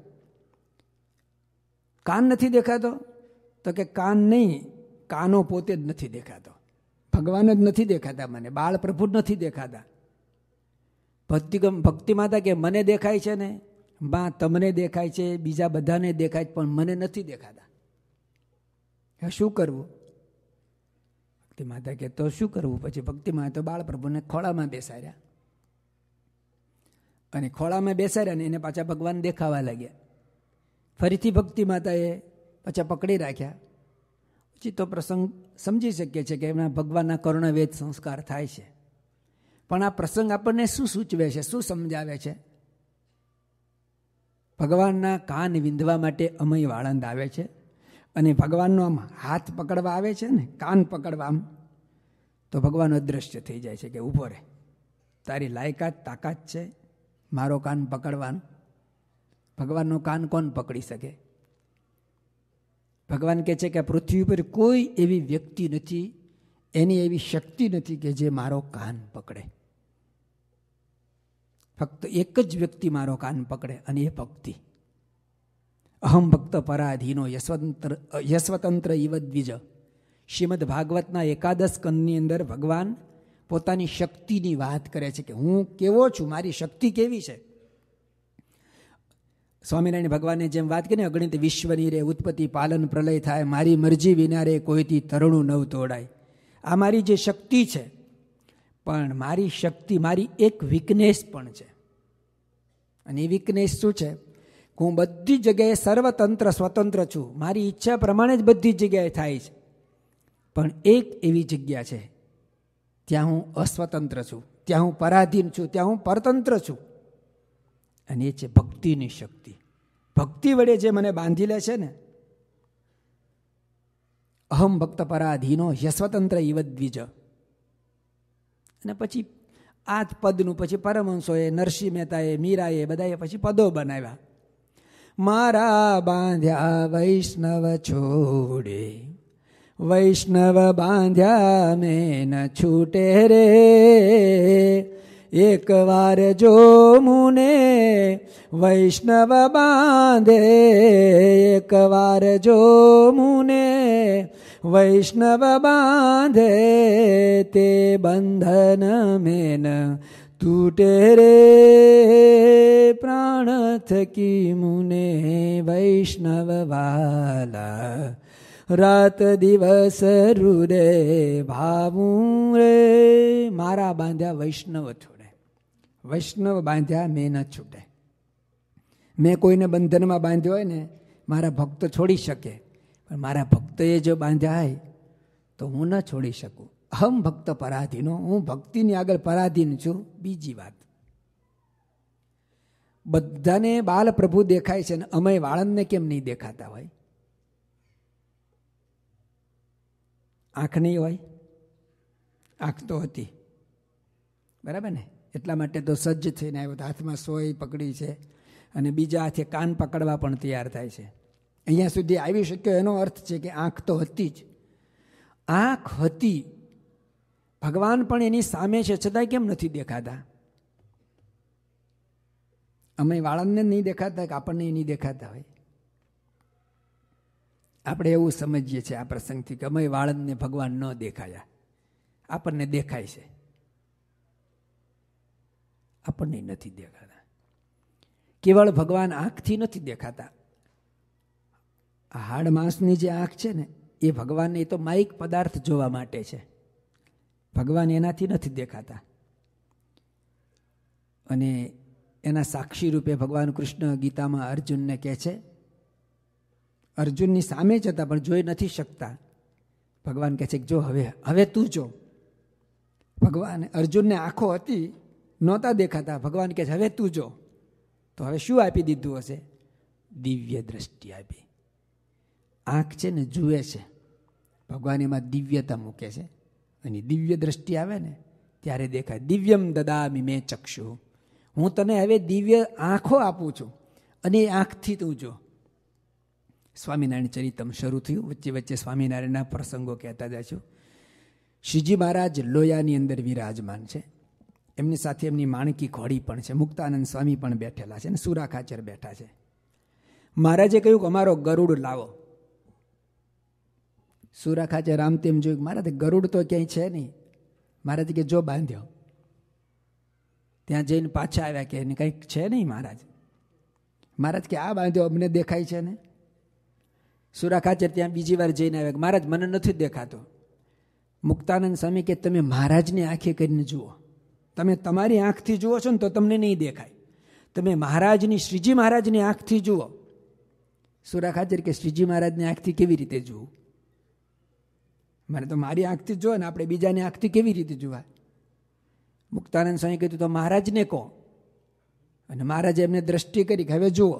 કાન નથી દેખાતો તો કે કાન નહીં કાનો પોતે જ નથી દેખાતો ભગવાન જ નથી દેખાતા મને બાળ પ્રભુ જ નથી દેખાતા ભક્તિ ભક્તિ માતા કે મને દેખાય છે ને બા તમને દેખાય છે બીજા બધાને દેખાય પણ મને નથી દેખાતા શું કરવું ભક્તિ માતા કે તો શું કરવું પછી ભક્તિ માતા તો બાળ પ્રભુને ખોળામાં બેસાડ્યા અને ખોળામાં બેસાડ્યા ને એને પાછા ભગવાન દેખાવા લાગ્યા ફરીથી ભક્તિ માતાએ પછી પકડી રાખ્યા પછી તો પ્રસંગ સમજી શકીએ છીએ કે એમના ભગવાનના કર્ણવેદ સંસ્કાર થાય છે પણ આ પ્રસંગ આપણને શું સૂચવે છે શું સમજાવે છે ભગવાનના કાન વિંધવા માટે અમય વાળંદ આવે છે અને ભગવાનનો આમ હાથ પકડવા આવે છે ને કાન પકડવા આમ તો ભગવાન અદૃશ્ય થઈ જાય છે કે ઊભો રહે તારી લાયકાત તાકાત છે મારો કાન પકડવાનો ભગવાનનો કાન કોણ પકડી શકે ભગવાન કહે છે કે પૃથ્વી ઉપર કોઈ એવી વ્યક્તિ નથી એની એવી શક્તિ નથી કે જે મારો કાન પકડે ફક્ત એક જ વ્યક્તિ મારો કાન પકડે અને એ ભક્તિ અહમ ભક્ત પરાધીનો યશવંત્ર યશવતંત્ર ઇવ દ્વિજ શ્રીમદ ભાગવતના એકાદશ કનની અંદર ભગવાન પોતાની શક્તિની વાત કરે છે કે હું કેવો છું મારી શક્તિ કેવી છે સ્વામિનારાયણ ભગવાને જેમ વાત કરીને અગણિત વિશ્વની રે ઉત્પત્તિ પાલન પ્રલય થાય મારી મરજી વિના રે કોઈથી તરણું નવ તોડાય આ મારી જે શક્તિ છે પણ મારી શક્તિ મારી એક વીકનેસ પણ છે અને એ વીકનેસ શું છે હું બધી જગ્યાએ સર્વતંત્ર સ્વતંત્ર છું મારી ઈચ્છા પ્રમાણે જ બધી જગ્યાએ થાય છે પણ એક એવી જગ્યા છે ત્યાં હું અસ્વતંત્ર છું ત્યાં હું પરાધીન છું ત્યાં હું પરતંત્ર છું અને એ છે ભક્તિની શક્તિ ભક્તિ વડે જે મને બાંધી લે છે ને અહમ ભક્ત પરાધીનો યસ્વતંત્ર ઈવદ્વિજ અને પછી આ જ પદનું પછી પરમહંસોએ નરસિંહ મહેતાએ મીરાએ બધાએ પછી પદો બનાવ્યા મારા બાંધ્યા વૈષ્ણવ છોડે વૈષ્ણવ બાંધ્યા મેં ન છૂટે રે એક વાર જો મુને વૈષ્ણવ બાંધે એક વાર જો મુને વૈષ્ણવ બાંધે તે બંધન મેન તૂટે રે પ્રાણ થકી મુને વૈષ્ણવ વાલા રાત દિવસ રૂ રે ભાવું રે મારા બાંધ્યા વૈષ્ણવ છો વૈષ્ણવ બાંધ્યા મેં ન છૂટે મેં કોઈને બંધનમાં બાંધ્યો હોય ને મારા ભક્ત છોડી શકે પણ મારા ભક્તએ જો બાંધ્યા હોય તો હું ન છોડી શકું અહમ ભક્ત પરાધીનો હું ભક્તિની આગળ પરાધીન છું બીજી વાત બધાને બાલ પ્રભુ દેખાય છે ને અમે વાળંદને કેમ નહીં દેખાતા હોય આંખ નહીં હોય આંખ તો હતી બરાબર ને એટલા માટે તો સજ્જ થઈને આવ્યો હાથમાં સોય પકડી છે અને બીજા હાથે કાન પકડવા પણ તૈયાર થાય છે અહીંયા સુધી આવી શક્યો એનો અર્થ છે કે આંખ તો હતી જ આંખ હતી ભગવાન પણ એની સામે છે છતાંય કેમ નથી દેખાતા અમે વાળંદને નહીં દેખાતા કે આપણને નહીં દેખાતા હોય આપણે એવું સમજીએ છીએ આ પ્રસંગથી કે અમે વાળંદને ભગવાન ન દેખાયા આપણને દેખાય છે આપણને નથી દેખાતા કેવળ ભગવાન આંખથી નથી દેખાતા હાડ માંસની જે આંખ છે ને એ ભગવાનને એ તો માઇક પદાર્થ જોવા માટે છે ભગવાન એનાથી નથી દેખાતા અને એના સાક્ષી રૂપે ભગવાન કૃષ્ણ ગીતામાં અર્જુનને કહે છે અર્જુનની સામે જ હતા પણ જોઈ નથી શકતા ભગવાન કહે છે કે જો હવે હવે તું જો ભગવાન અર્જુનને આંખો હતી નહોતા દેખાતા ભગવાન કહે છે હવે તું જો તો હવે શું આપી દીધું હશે દિવ્ય દ્રષ્ટિ આપી આંખ છે ને જુએ છે ભગવાન એમાં દિવ્યતા મૂકે છે અને દિવ્ય દ્રષ્ટિ આવે ને ત્યારે દેખાય દિવ્યમ દદામી મેં ચક્ષુ હું તને હવે દિવ્ય આંખો આપું છું અને એ આંખથી તું જો સ્વામિનારાયણ ચરિતમ શરૂ થયું વચ્ચે વચ્ચે સ્વામિનારાયણના પ્રસંગો કહેતા જાય છું શ્રીજી મહારાજ લોયાની અંદર વિરાજમાન છે એમની સાથે એમની માણકી ઘોડી પણ છે મુક્તાનંદ સ્વામી પણ બેઠેલા છે અને સુરા ખાચર બેઠા છે મહારાજે કહ્યું કે અમારો ગરુડ લાવો સુરા ખાચર આમ તેમ જોયું મહારાજ ગરુડ તો ક્યાંય છે નહીં મહારાજ કે જો બાંધ્યો ત્યાં જઈને પાછા આવ્યા કે એને કંઈક છે નહીં મહારાજ મહારાજ કે આ બાંધ્યો અમને દેખાય છે ને સુરા ખાચર ત્યાં બીજી વાર જઈને આવ્યા મહારાજ મને નથી દેખાતો મુક્તાનંદ સ્વામી કે તમે મહારાજની આંખે કરીને જુઓ તમે તમારી આંખથી જુઓ છો ને તો તમને નહીં દેખાય તમે મહારાજની શ્રીજી મહારાજની આંખથી જુઓ સુરા ખાચર કે શ્રીજી મહારાજની આંખથી કેવી રીતે જુઓ મને તો મારી આંખથી જુઓ ને આપણે બીજાની આંખથી કેવી રીતે જોવા મુક્તાનંદ સ્વામી કીધું તો મહારાજને કહો અને મહારાજે એમને દ્રષ્ટિ કરી કે હવે જુઓ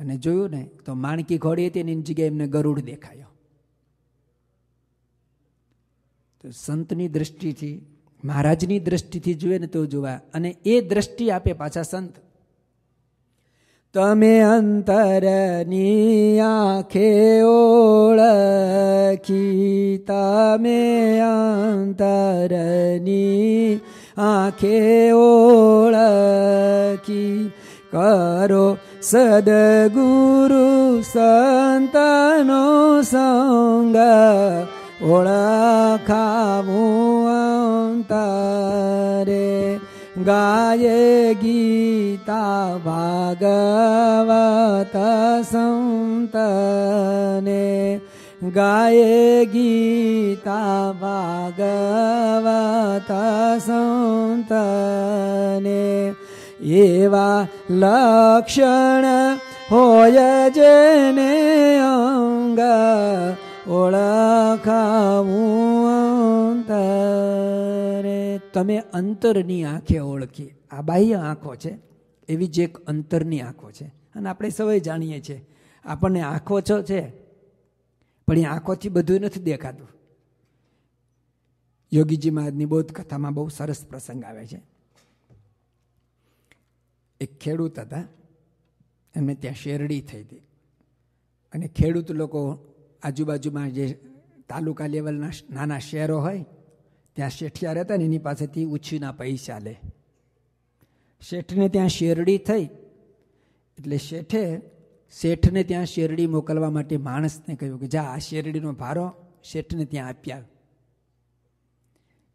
અને જોયું ને તો માણકી ઘોડી હતી એની જગ્યાએ એમને ગરુડ દેખાયો તો સંતની દ્રષ્ટિથી મહારાજની દ્રષ્ટિથી જુએ ને તો જોવા અને એ દ્રષ્ટિ આપે પાછા સંત તમે અંતરની આંખે ઓળખી તમે અંતરની આંખે ઓળખી કરો સદગુરુ સંતનો સંગ ઓળખાવું रे गाये गीता भागवत सन्तने गाये गीता भागवत सन्तने एवा लक्षण होय जेने अङ्ग ओळखामु તમે અંતરની આંખે ઓળખી આ બાહ્ય આંખો છે એવી જ એક અંતરની આંખો છે અને આપણે સૌએ જાણીએ છીએ આપણને આંખો છો છે પણ એ આંખોથી બધું નથી દેખાતું યોગીજી મહારાજની બૌદ્ધ કથામાં બહુ સરસ પ્રસંગ આવે છે એક ખેડૂત હતા એમને ત્યાં શેરડી થઈ હતી અને ખેડૂત લોકો આજુબાજુમાં જે તાલુકા લેવલના નાના શહેરો હોય ત્યાં શેઠિયા રહેતા ને એની પાસેથી ઉછીના પૈસા લે શેઠને ત્યાં શેરડી થઈ એટલે શેઠે શેઠને ત્યાં શેરડી મોકલવા માટે માણસને કહ્યું કે જા આ શેરડીનો ભારો શેઠને ત્યાં આપ્યા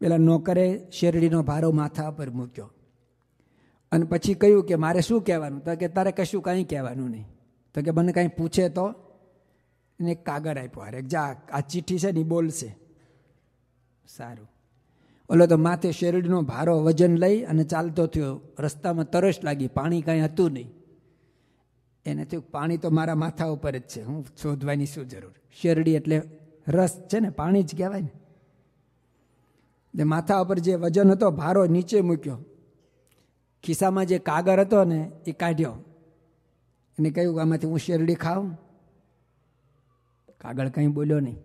પેલા નોકરે શેરડીનો ભારો માથા પર મૂક્યો અને પછી કહ્યું કે મારે શું કહેવાનું તો કે તારે કશું કાંઈ કહેવાનું નહીં તો કે મને કાંઈ પૂછે તો એને કાગળ આપ્યો અરે જા આ ચિઠ્ઠી છે ને બોલશે સારું ઓલો તો માથે શેરડીનો ભારો વજન લઈ અને ચાલતો થયો રસ્તામાં તરસ લાગી પાણી કાંઈ હતું નહીં એને થયું પાણી તો મારા માથા ઉપર જ છે હું શોધવાની શું જરૂર શેરડી એટલે રસ છે ને પાણી જ કહેવાય ને માથા ઉપર જે વજન હતો ભારો નીચે મૂક્યો ખિસ્સામાં જે કાગર હતો ને એ કાઢ્યો એને કહ્યું આમાંથી હું શેરડી ખાઉં કાગળ કંઈ બોલ્યો નહીં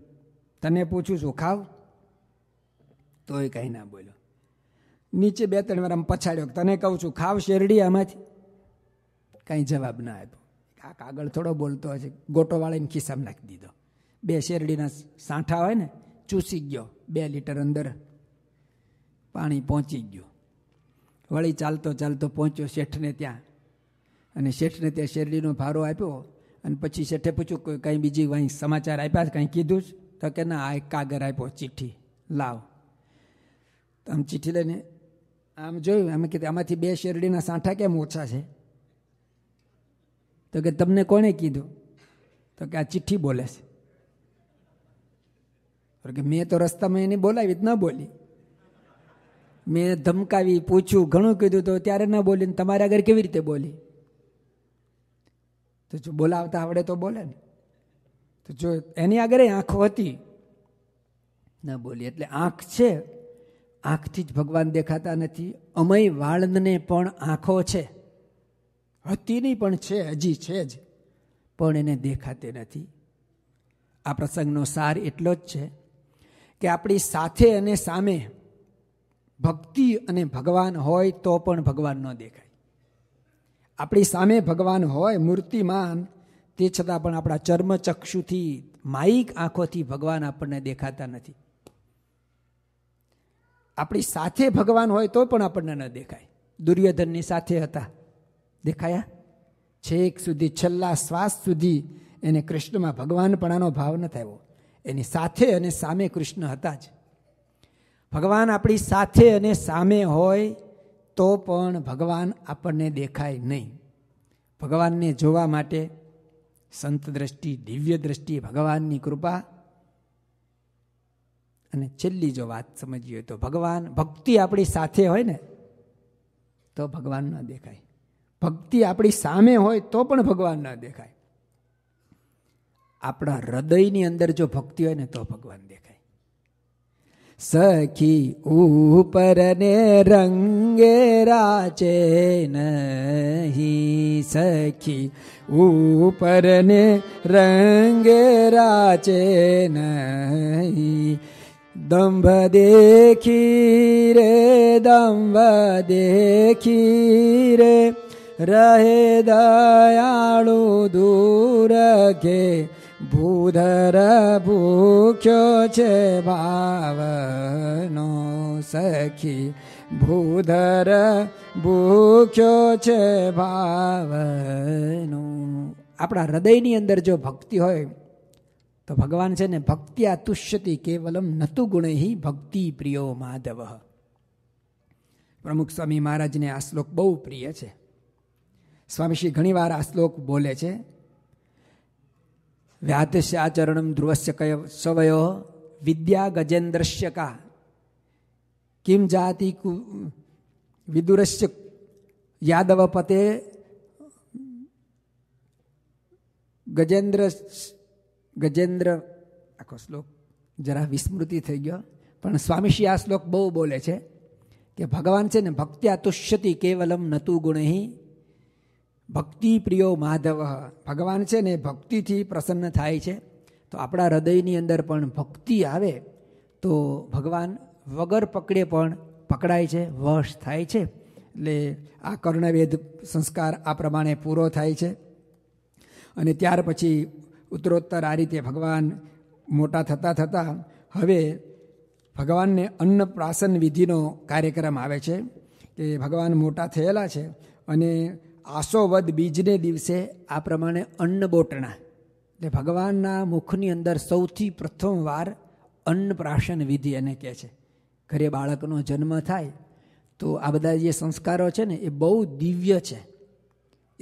તને પૂછું છું ખાવ તોય કાંઈ ના બોલ્યો નીચે બે ત્રણ વાર આમ પછાડ્યો તને કહું છું ખાવ શેરડી આમાંથી કાંઈ જવાબ ના આપ્યો આ કાગળ થોડો બોલતો હશે ગોટો વાળીને ખિસ્સામાં નાખી દીધો બે શેરડીના સાંઠા હોય ને ચૂસી ગયો બે લીટર અંદર પાણી પહોંચી ગયું વળી ચાલતો ચાલતો પહોંચ્યો શેઠને ત્યાં અને શેઠને ત્યાં શેરડીનો ભારો આપ્યો અને પછી શેઠે પૂછ્યું કોઈ કંઈ બીજી કંઈ સમાચાર આપ્યા કંઈ કીધું જ તો કે ના આ એક કાગર આપ્યો ચિઠ્ઠી લાવ આમ ચિઠ્ઠી લઈને આમ જોયું એમ કીધું આમાંથી બે શેરડીના સાંઠા કેમ ઓછા છે તો કે તમને કોણે કીધું તો કે આ ચિઠ્ઠી બોલે છે કે મેં તો રસ્તામાં એને બોલાવી જ ન બોલી મેં ધમકાવી પૂછ્યું ઘણું કીધું તો ત્યારે ન બોલી તમારે આગળ કેવી રીતે બોલી તો જો બોલાવતા આવડે તો બોલે ને તો જો એની આગળ આંખો હતી ન બોલી એટલે આંખ છે આંખથી જ ભગવાન દેખાતા નથી અમય વાળંદને પણ આંખો છે હતીની પણ છે હજી છે જ પણ એને દેખાતી નથી આ પ્રસંગનો સાર એટલો જ છે કે આપણી સાથે અને સામે ભક્તિ અને ભગવાન હોય તો પણ ભગવાન ન દેખાય આપણી સામે ભગવાન હોય મૂર્તિમાન તે છતાં પણ આપણા ચર્મચક્ષુથી માયિક આંખોથી ભગવાન આપણને દેખાતા નથી આપણી સાથે ભગવાન હોય તો પણ આપણને ન દેખાય દુર્યોધનની સાથે હતા દેખાયા છેક સુધી છેલ્લા શ્વાસ સુધી એને કૃષ્ણમાં ભગવાનપણાનો ભાવ ન થયો એની સાથે અને સામે કૃષ્ણ હતા જ ભગવાન આપણી સાથે અને સામે હોય તો પણ ભગવાન આપણને દેખાય નહીં ભગવાનને જોવા માટે સંત દ્રષ્ટિ દિવ્ય દ્રષ્ટિ ભગવાનની કૃપા અને છેલ્લી જો વાત સમજીએ તો ભગવાન ભક્તિ આપણી સાથે હોય ને તો ભગવાન ન દેખાય ભક્તિ આપણી સામે હોય તો પણ ભગવાન ન દેખાય આપણા હૃદયની અંદર જો ભક્તિ હોય ને તો ભગવાન દેખાય સખી ઉપર ને રંગે રાચે નહીં સખી ઉપર ને રંગે રાચે નહીં દંભ દેખી રે દંભ દેખી રે રહે દયાળુ દૂર ઘે ભૂધર ભૂખ્યો છે ભાવનો સખી ભૂધર ભૂખ્યો છે ભાવનો આપણા હૃદયની અંદર જો ભક્તિ હોય તો ભગવાન છે ને ભક્તિ તુષ્યતિ કેવલમ નતુ ગુણહી ભક્તિ પ્રિયો માધવ પ્રમુખ સ્વામી મહારાજને આ શ્લોક બહુ પ્રિય છે સ્વામીશ્રી ઘણીવાર આ શ્લોક બોલે છે વ્યાધસ્ય આચરણમ ધ્રુવસ્ય કય સવયો વિદ્યા ગજેન્દ્રસ્ય કા કિમ જાતિ કુ વિદુરસ્ય યાદવ પતે ગજેન્દ્ર ગજેન્દ્ર આખો શ્લોક જરા વિસ્મૃતિ થઈ ગયો પણ સ્વામીશ્રી આ શ્લોક બહુ બોલે છે કે ભગવાન છે ને ભક્ત્યા તુષ્યતિ કેવલમ નતુ ગુણહી ભક્તિ પ્રિયો માધવ ભગવાન છે ને ભક્તિથી પ્રસન્ન થાય છે તો આપણા હૃદયની અંદર પણ ભક્તિ આવે તો ભગવાન વગર પકડે પણ પકડાય છે વશ થાય છે એટલે આ કર્ણવેદ સંસ્કાર આ પ્રમાણે પૂરો થાય છે અને ત્યાર પછી ઉત્તરોત્તર આ રીતે ભગવાન મોટા થતાં થતા હવે ભગવાનને અન્નપ્રાસન વિધિનો કાર્યક્રમ આવે છે કે ભગવાન મોટા થયેલા છે અને આસોવદ બીજને દિવસે આ પ્રમાણે અન્ન બોટણા એટલે ભગવાનના મુખની અંદર સૌથી પ્રથમ પ્રથમવાર અન્નપ્રાશન વિધિ એને કહે છે ઘરે બાળકનો જન્મ થાય તો આ બધા જે સંસ્કારો છે ને એ બહુ દિવ્ય છે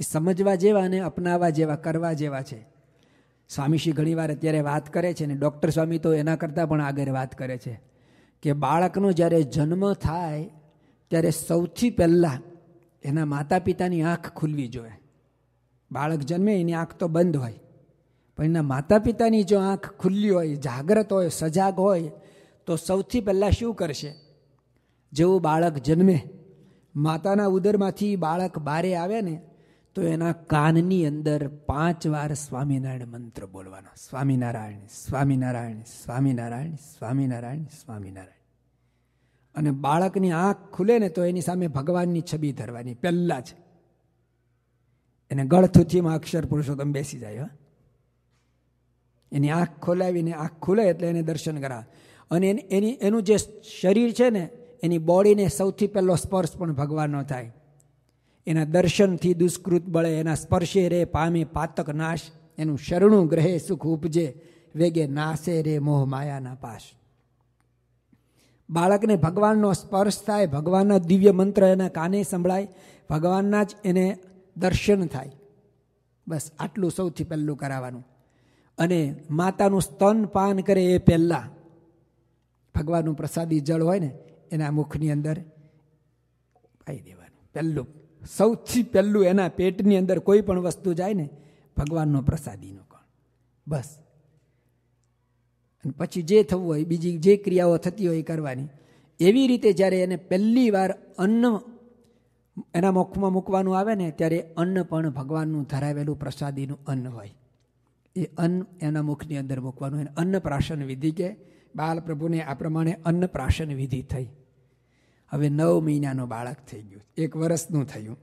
એ સમજવા જેવા અને અપનાવવા જેવા કરવા જેવા છે સ્વામીશ્રી ઘણીવાર અત્યારે વાત કરે છે ને ડૉક્ટર સ્વામી તો એના કરતાં પણ આગળ વાત કરે છે કે બાળકનો જ્યારે જન્મ થાય ત્યારે સૌથી પહેલાં એના માતા પિતાની આંખ ખુલવી જોઈએ બાળક જન્મે એની આંખ તો બંધ હોય પણ એના માતા પિતાની જો આંખ ખુલ્લી હોય જાગ્રત હોય સજાગ હોય તો સૌથી પહેલાં શું કરશે જેવું બાળક જન્મે માતાના ઉદરમાંથી બાળક બારે આવે ને તો એના કાનની અંદર પાંચ વાર સ્વામિનારાયણ મંત્ર બોલવાનો સ્વામિનારાયણ સ્વામિનારાયણ સ્વામિનારાયણ સ્વામિનારાયણ સ્વામિનારાયણ અને બાળકની આંખ ખુલે ને તો એની સામે ભગવાનની છબી ધરવાની પહેલા છે એને ગળથુથીમાં અક્ષર પુરુષોત્તમ બેસી જાય એની આંખ ખોલાવીને આંખ ખુલે એટલે એને દર્શન કરાવે અને એની એનું જે શરીર છે ને એની બોડીને સૌથી પહેલો સ્પર્શ પણ ભગવાનનો થાય એના દર્શનથી દુષ્કૃત બળે એના સ્પર્શે રે પામે પાતક નાશ એનું શરણું ગ્રહે સુખ ઉપજે વેગે નાશે રે મોહ માયાના પાશ બાળકને ભગવાનનો સ્પર્શ થાય ભગવાનના દિવ્ય મંત્ર એના કાને સંભળાય ભગવાનના જ એને દર્શન થાય બસ આટલું સૌથી પહેલું કરાવવાનું અને માતાનું સ્તન પાન કરે એ પહેલાં ભગવાનનું પ્રસાદી જળ હોય ને એના મુખની અંદર પાઈ દેવાનું પહેલું સૌથી પહેલું એના પેટની અંદર કોઈ પણ વસ્તુ જાય ને ભગવાનનો પ્રસાદીનો કણ બસ અને પછી જે થવું હોય બીજી જે ક્રિયાઓ થતી હોય એ કરવાની એવી રીતે જ્યારે એને પહેલી વાર અન્ન એના મુખમાં મૂકવાનું આવે ને ત્યારે અન્ન પણ ભગવાનનું ધરાવેલું પ્રસાદીનું અન્ન હોય એ અન્ન એના મુખની અંદર મૂકવાનું અન્નપ્રાશન વિધિ કે બાલપ્રભુને આ પ્રમાણે અન્નપ્રાશન વિધિ થઈ હવે નવ મહિનાનું બાળક થઈ ગયું એક વર્ષનું થયું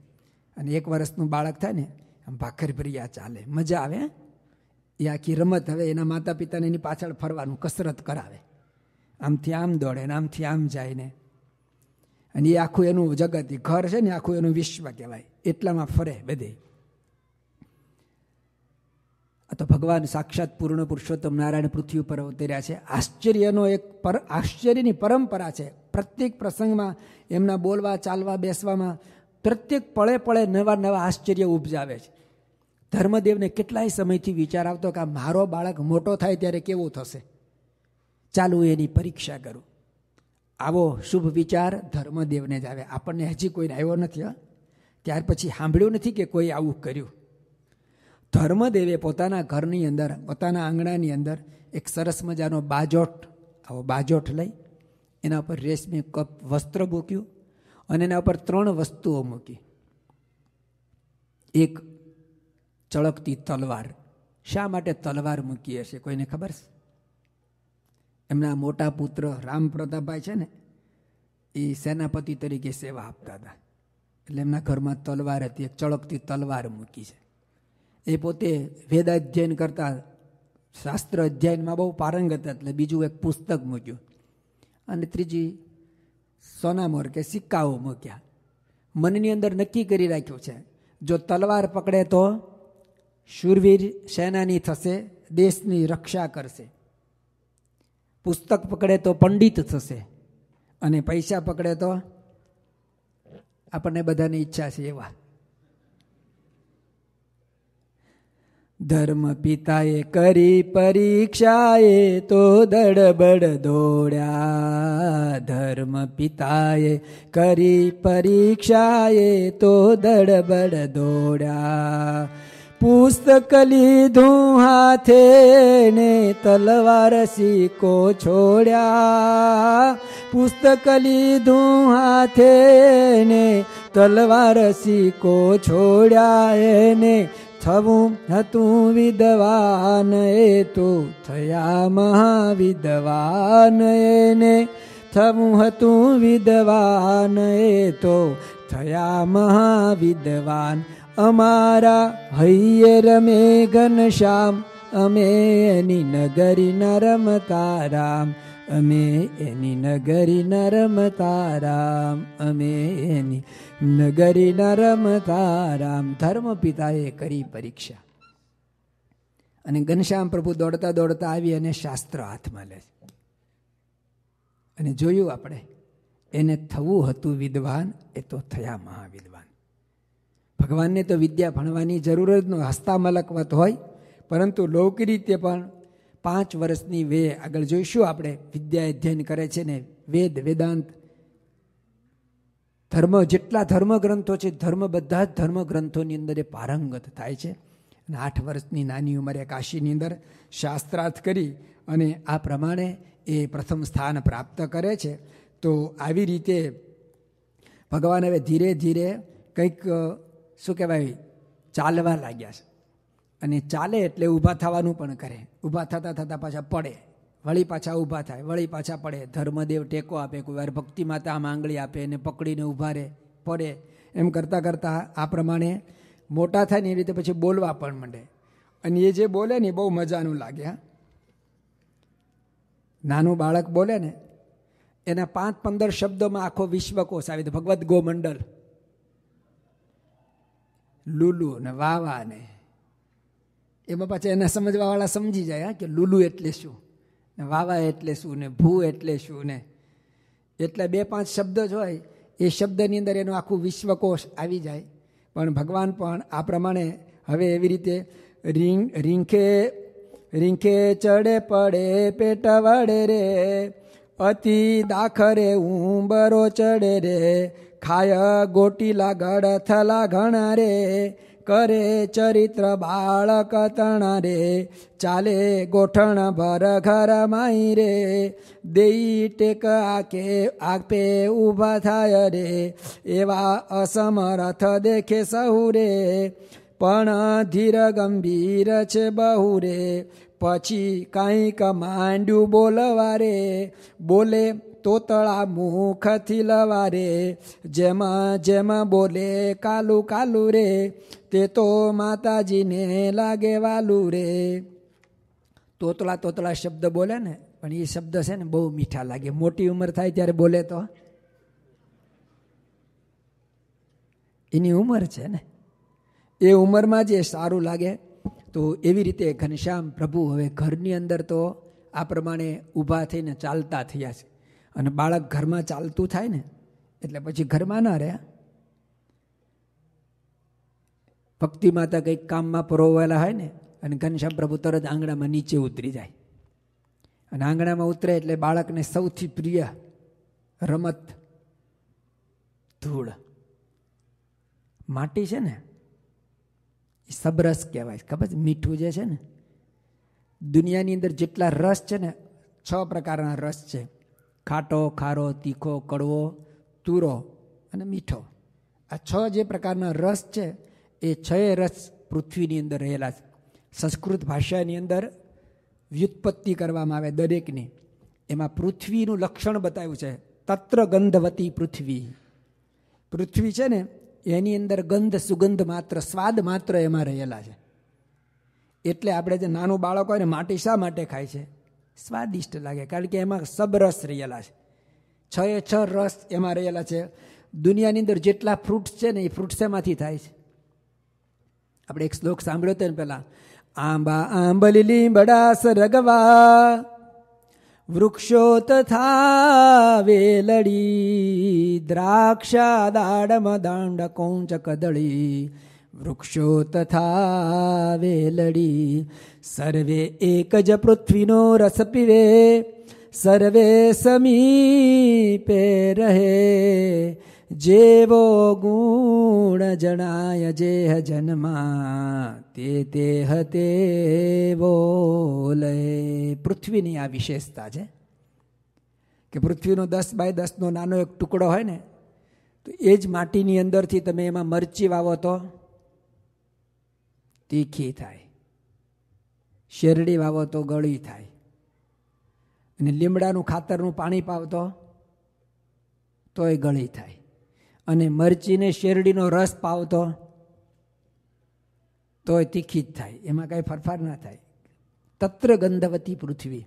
અને એક વર્ષનું બાળક થાય ને આમ ભાખર ભાખરભરિયા ચાલે મજા આવે એ આખી રમત હવે એના માતા પિતાને એની પાછળ ફરવાનું કસરત કરાવે આમથી આમ દોડે ને આમથી આમ જાય ને અને એ આખું એનું જગત ઘર છે ને આખું એનું વિશ્વ કહેવાય એટલામાં ફરે બધે આ તો ભગવાન સાક્ષાત પૂર્ણ પુરુષોત્તમ નારાયણ પૃથ્વી ઉપર અવતર્યા છે આશ્ચર્યનો એક પર આશ્ચર્યની પરંપરા છે પ્રત્યેક પ્રસંગમાં એમના બોલવા ચાલવા બેસવામાં પ્રત્યેક પળે પળે નવા નવા આશ્ચર્ય ઉપજાવે છે ધર્મદેવને કેટલાય સમયથી વિચાર આવતો કે આ મારો બાળક મોટો થાય ત્યારે કેવો થશે ચાલુ એની પરીક્ષા કરું આવો શુભ વિચાર ધર્મદેવને જ આવે આપણને હજી કોઈને આવ્યો નથી ત્યાર પછી સાંભળ્યું નથી કે કોઈ આવું કર્યું ધર્મદેવે પોતાના ઘરની અંદર પોતાના આંગણાની અંદર એક સરસ મજાનો બાજોટ આવો બાજોટ લઈ એના ઉપર રેશમી કપ વસ્ત્ર મૂક્યું અને એના ઉપર ત્રણ વસ્તુઓ મૂકી એક ચળકતી તલવાર શા માટે તલવાર મૂકી હશે કોઈને ખબર છે એમના મોટા પુત્ર રામ પ્રતાપભાઈ છે ને એ સેનાપતિ તરીકે સેવા આપતા હતા એટલે એમના ઘરમાં તલવાર હતી એક ચળકતી તલવાર મૂકી છે એ પોતે વેદ અધ્યયન કરતા શાસ્ત્ર અધ્યયનમાં બહુ પારંગત એટલે બીજું એક પુસ્તક મૂક્યું અને ત્રીજી સોનામોર કે સિક્કાઓ મૂક્યા મનની અંદર નક્કી કરી રાખ્યું છે જો તલવાર પકડે તો શુરવીર સેનાની થશે દેશની રક્ષા કરશે પુસ્તક પકડે તો પંડિત થશે અને પૈસા પકડે તો આપણને બધાની ઈચ્છા છે એવા ધર્મ પિતાએ કરી પરીક્ષાએ તો દડબડ દોડ્યા ધર્મ પિતાએ કરી પરીક્ષાએ તો દડબડ દોડ્યા પુસ્તક લીધું હાથે ને તલવાર સીકો છોડ્યા પુસ્તક લીધું હાથે ને તલવાર સીકો છોડ્યા એને થવું હતું વિદ્વાન એ તો થયા મહાવિદ્વાન એને થવું હતું વિદ્વાન એ તો થયા મહાવિદ્વાન અમારા હૈયે રમે ઘનશ્યામ અમે એની નગરી નરમ તારામ અમે એની નગરી નરમ તારામ અમે એની નગરીના રમતા રામ ધર્મ પિતાએ કરી પરીક્ષા અને ઘનશ્યામ પ્રભુ દોડતા દોડતા આવી અને શાસ્ત્ર હાથમાં લે છે અને જોયું આપણે એને થવું હતું વિદ્વાન એ તો થયા મહાવિદ્વાન ભગવાનને તો વિદ્યા ભણવાની જરૂર જ ન હસતા મલકવત હોય પરંતુ લૌકિક રીતે પણ પાંચ વર્ષની વે આગળ જોઈશું આપણે વિદ્યા અધ્યયન કરે છે ને વેદ વેદાંત ધર્મ જેટલા ધર્મગ્રંથો છે ધર્મ બધા જ ધર્મગ્રંથોની અંદર એ પારંગત થાય છે અને આઠ વર્ષની નાની ઉંમરે કાશીની અંદર શાસ્ત્રાર્થ કરી અને આ પ્રમાણે એ પ્રથમ સ્થાન પ્રાપ્ત કરે છે તો આવી રીતે ભગવાન હવે ધીરે ધીરે કંઈક શું કહેવાય ચાલવા લાગ્યા છે અને ચાલે એટલે ઊભા થવાનું પણ કરે ઊભા થતાં થતાં પાછા પડે વળી પાછા ઊભા થાય વળી પાછા પડે ધર્મદેવ ટેકો આપે કોઈ વાર ભક્તિ માતા આમ આંગળી આપે એને પકડીને ઊભા રહે પડે એમ કરતાં કરતાં આ પ્રમાણે મોટા થાય ને એ રીતે પછી બોલવા પણ માંડે અને એ જે બોલે ને એ બહુ મજાનું લાગે હા નાનું બાળક બોલે ને એના પાંચ પંદર શબ્દોમાં આખો વિશ્વકોશ આવી ભગવદ્ ગોમંડલ લુલુ ને વાવા ને એમાં પાછા એને સમજવાવાળા સમજી જાય કે લુલુ એટલે શું ને વાવા એટલે શું ને ભૂ એટલે શું ને એટલે બે પાંચ શબ્દ જ હોય એ શબ્દની અંદર એનું આખું વિશ્વકોષ આવી જાય પણ ભગવાન પણ આ પ્રમાણે હવે એવી રીતે રીંગ રીંખે રીંખે ચડે પડે પેટ વડે રે અતિ દાખરે ઉંબરો ચડે રે ખાય ગોટી ગડ થલા ઘણા રે કરે ચરિત્ર બાળક તણ રે ચાલે ગોઠણ ભર ઘર માઈ રે દેઈ ટેક આકે આપે ઊભા થાય રે એવા અસમરથ દેખે સહુ રે પણ ધીર ગંભીર છે બહુ રે પછી કાંઈક માંડ્યું બોલવા રે બોલે તોતળા મુખથી લવા રે જેમાં જેમાં બોલે કાલુ કાલુ રે તે તો માતાજીને લાગે વાલુ રે તોતળા તોતળા શબ્દ બોલે ને પણ એ શબ્દ છે ને બહુ મીઠા લાગે મોટી ઉંમર થાય ત્યારે બોલે તો એની ઉંમર છે ને એ ઉંમરમાં જે સારું લાગે તો એવી રીતે ઘનશ્યામ પ્રભુ હવે ઘરની અંદર તો આ પ્રમાણે ઊભા થઈને ચાલતા થયા છે અને બાળક ઘરમાં ચાલતું થાય ને એટલે પછી ઘરમાં ના રહ્યા ભક્તિ માતા કંઈક કામમાં પરોવાયેલા હોય ને અને ઘનશ્યામ પ્રભુ તરત આંગણામાં નીચે ઉતરી જાય અને આંગણામાં ઉતરે એટલે બાળકને સૌથી પ્રિય રમત ધૂળ માટી છે ને એ સબરસ કહેવાય ખબર છે મીઠું જે છે ને દુનિયાની અંદર જેટલા રસ છે ને છ પ્રકારના રસ છે ખાટો ખારો તીખો કડવો તુરો અને મીઠો આ છ જે પ્રકારના રસ છે એ છ રસ પૃથ્વીની અંદર રહેલા છે સંસ્કૃત ભાષાની અંદર વ્યુત્પત્તિ કરવામાં આવે દરેકની એમાં પૃથ્વીનું લક્ષણ બતાવ્યું છે તત્ર ગંધવતી પૃથ્વી પૃથ્વી છે ને એની અંદર ગંધ સુગંધ માત્ર સ્વાદ માત્ર એમાં રહેલા છે એટલે આપણે જે નાનું બાળક હોય ને માટી શા માટે ખાય છે સ્વાદિષ્ટ લાગે કારણ કે એમાં સબરસ રહેલા છે છ એ છ રસ એમાં રહેલા છે દુનિયાની અંદર જેટલા ફ્રૂટ્સ છે ને એ ફ્રૂટ્સ એમાંથી થાય છે આપણે એક શ્લોક સાંભળ્યો હતો ને પહેલાં આંબા આંબલી લીંબડાસ રગવા વૃક્ષો તથા વેલડી દ્રાક્ષા દાડમ દાંડ કોંચ કદળી વૃક્ષો તથા વેલડી સર્વે એક જ પૃથ્વીનો રસ પીવે સર્વે સમીપે રહે જેવો ગુણ જણાય જે જન્મા તે તે હતે બોલે પૃથ્વીની આ વિશેષતા છે કે પૃથ્વીનો દસ બાય દસનો નાનો એક ટુકડો હોય ને તો એ જ માટીની અંદરથી તમે એમાં મરચી વાવો તો તીખી થાય શેરડી વાવો તો ગળી થાય અને લીમડાનું ખાતરનું પાણી પાવતો તોય ગળી થાય અને મરચીને શેરડીનો રસ પાવતો તોય તીખી જ થાય એમાં કાંઈ ફરફાર ના થાય તત્ર ગંધવતી પૃથ્વી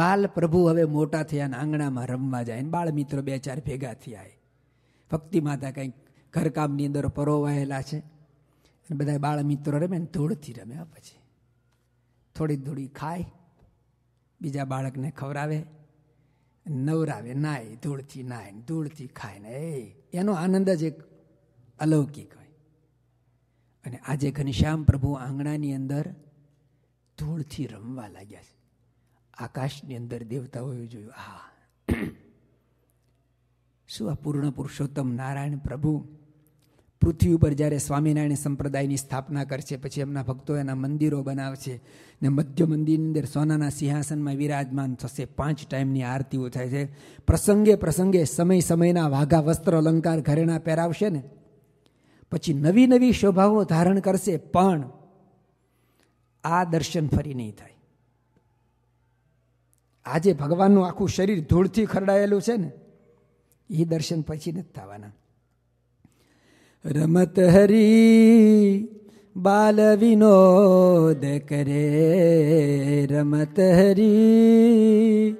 બાલ પ્રભુ હવે મોટા થયા ને આંગણામાં રમવા જાય ને બાળ મિત્રો બે ચાર ભેગા થયા ભક્તિ માતા કંઈક ઘરકામની અંદર પરોવાયેલા છે અને બધા બાળ મિત્રો રમે ને ધૂળથી રમે પછી થોડી ધૂળી ખાય બીજા બાળકને ખવડાવે નવરાવે નાય ધૂળથી નાય ધૂળથી ખાય ને એ એનો આનંદ જ એક અલૌકિક હોય અને આજે ઘનશ્યામ પ્રભુ આંગણાની અંદર ધૂળથી રમવા લાગ્યા છે આકાશની અંદર દેવતાઓએ જોયું હા શું આ પૂર્ણ પુરુષોત્તમ નારાયણ પ્રભુ પૃથ્વી ઉપર જ્યારે સ્વામિનારાયણ સંપ્રદાયની સ્થાપના કરશે પછી એમના ભક્તો એના મંદિરો બનાવશે ને મધ્ય મંદિરની અંદર સોનાના સિંહાસનમાં વિરાજમાન થશે પાંચ ટાઈમની આરતીઓ થાય છે પ્રસંગે પ્રસંગે સમય સમયના વાઘા વસ્ત્ર અલંકાર ઘરેણા પહેરાવશે ને પછી નવી નવી શોભાઓ ધારણ કરશે પણ આ દર્શન ફરી નહીં થાય આજે ભગવાનનું આખું શરીર ધૂળથી ખરડાયેલું છે ને એ દર્શન પછી નથી થવાના રમત હરી બાલ વિનોદ કરે રમત હરી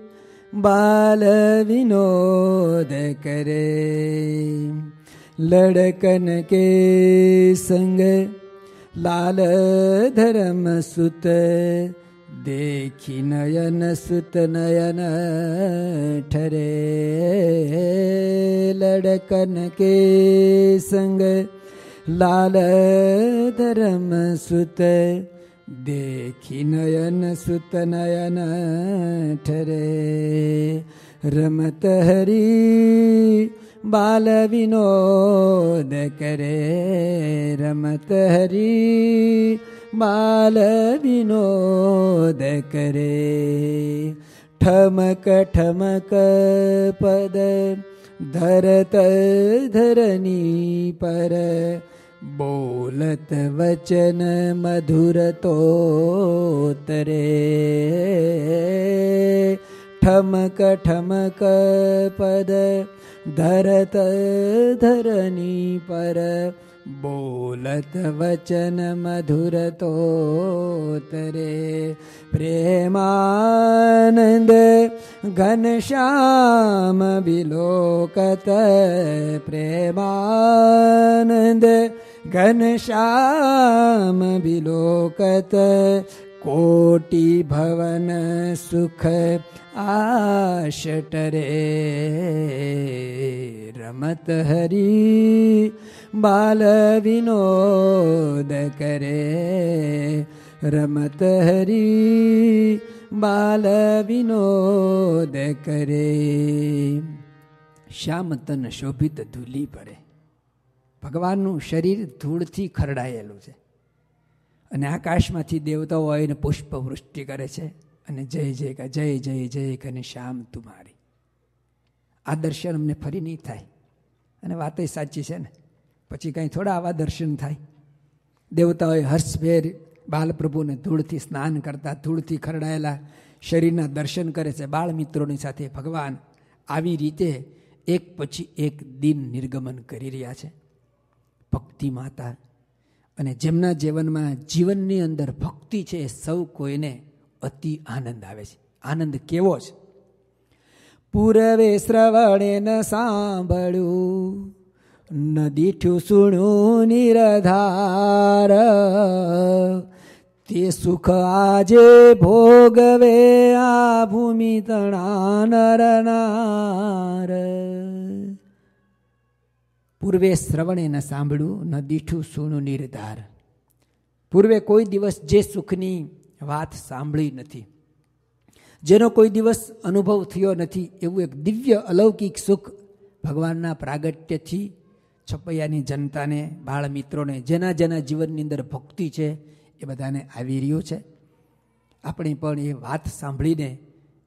બાલ વિનોદ કરે લડકન કે સંગ લાલ ધરમ સુત देखी नयन सुत नयन ठरे लड़कन के संग लाल धर्म सुत देखी नयन सुत नयन ठरे रमत हरी बाल विनोद करे रमत हरी માલ વિનોદ કરે ઠમક ઠમક પદ ધરત ધરની પર બોલત વચન મધુર તો તરે ઠમક ઠમક પદ ધરત ધરની પર बोलत वचन मधुरतो तरे प्रेमानन्दन श्याम विलोकत प्रेमानन्दन घनश्याम विलोकत कोटि भवन सुख આશટરે રમત હરી બાલ વિનોદ કરે રમત હરી બાલ વિનોદ કરે શ્યામ તન શોભિત ધૂલી પડે ભગવાનનું શરીર ધૂળથી ખરડાયેલું છે અને આકાશમાંથી દેવતાઓ આવીને પુષ્પવૃષ્ટિ કરે છે અને જય જય કા જય જય જય કને શ્યામ તુમારી આ દર્શન અમને ફરી નહીં થાય અને વાત સાચી છે ને પછી કાંઈ થોડા આવા દર્શન થાય દેવતાઓએ હર્ષભેર બાલપ્રભુને ધૂળથી સ્નાન કરતા ધૂળથી ખરડાયેલા શરીરના દર્શન કરે છે બાળ મિત્રોની સાથે ભગવાન આવી રીતે એક પછી એક દિન નિર્ગમન કરી રહ્યા છે ભક્તિ માતા અને જેમના જીવનમાં જીવનની અંદર ભક્તિ છે સૌ કોઈને અતિ આનંદ આવે છે આનંદ કેવો છે પૂરવે શ્રવણે ન સાંભળ્યું ન દીઠ્યું સુણું નિરધાર તે સુખ આજે ભોગવે આ ભૂમિ તણા નરનાર પૂર્વે શ્રવણે ન સાંભળ્યું ન દીઠું સુણું નિર્ધાર પૂર્વે કોઈ દિવસ જે સુખની વાત સાંભળી નથી જેનો કોઈ દિવસ અનુભવ થયો નથી એવું એક દિવ્ય અલૌકિક સુખ ભગવાનના પ્રાગટ્યથી છપૈયાની જનતાને બાળ મિત્રોને જેના જેના જીવનની અંદર ભક્તિ છે એ બધાને આવી રહ્યું છે આપણે પણ એ વાત સાંભળીને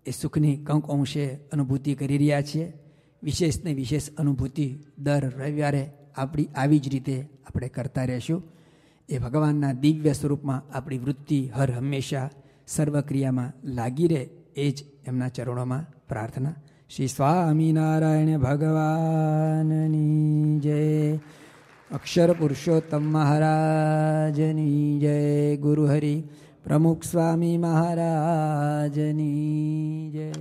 એ સુખની કંક અંશે અનુભૂતિ કરી રહ્યા છીએ વિશેષને વિશેષ અનુભૂતિ દર રવિવારે આપણી આવી જ રીતે આપણે કરતા રહીશું એ ભગવાનના દિવ્ય સ્વરૂપમાં આપણી વૃત્તિ હર હંમેશા સર્વક્રિયામાં લાગી રહે એ જ એમના ચરણોમાં પ્રાર્થના શ્રી સ્વામિનારાયણ ભગવાનની જય અક્ષર પુરુષોત્તમ મહારાજની જય ગુરુહરિ પ્રમુખ સ્વામી મહારાજની જય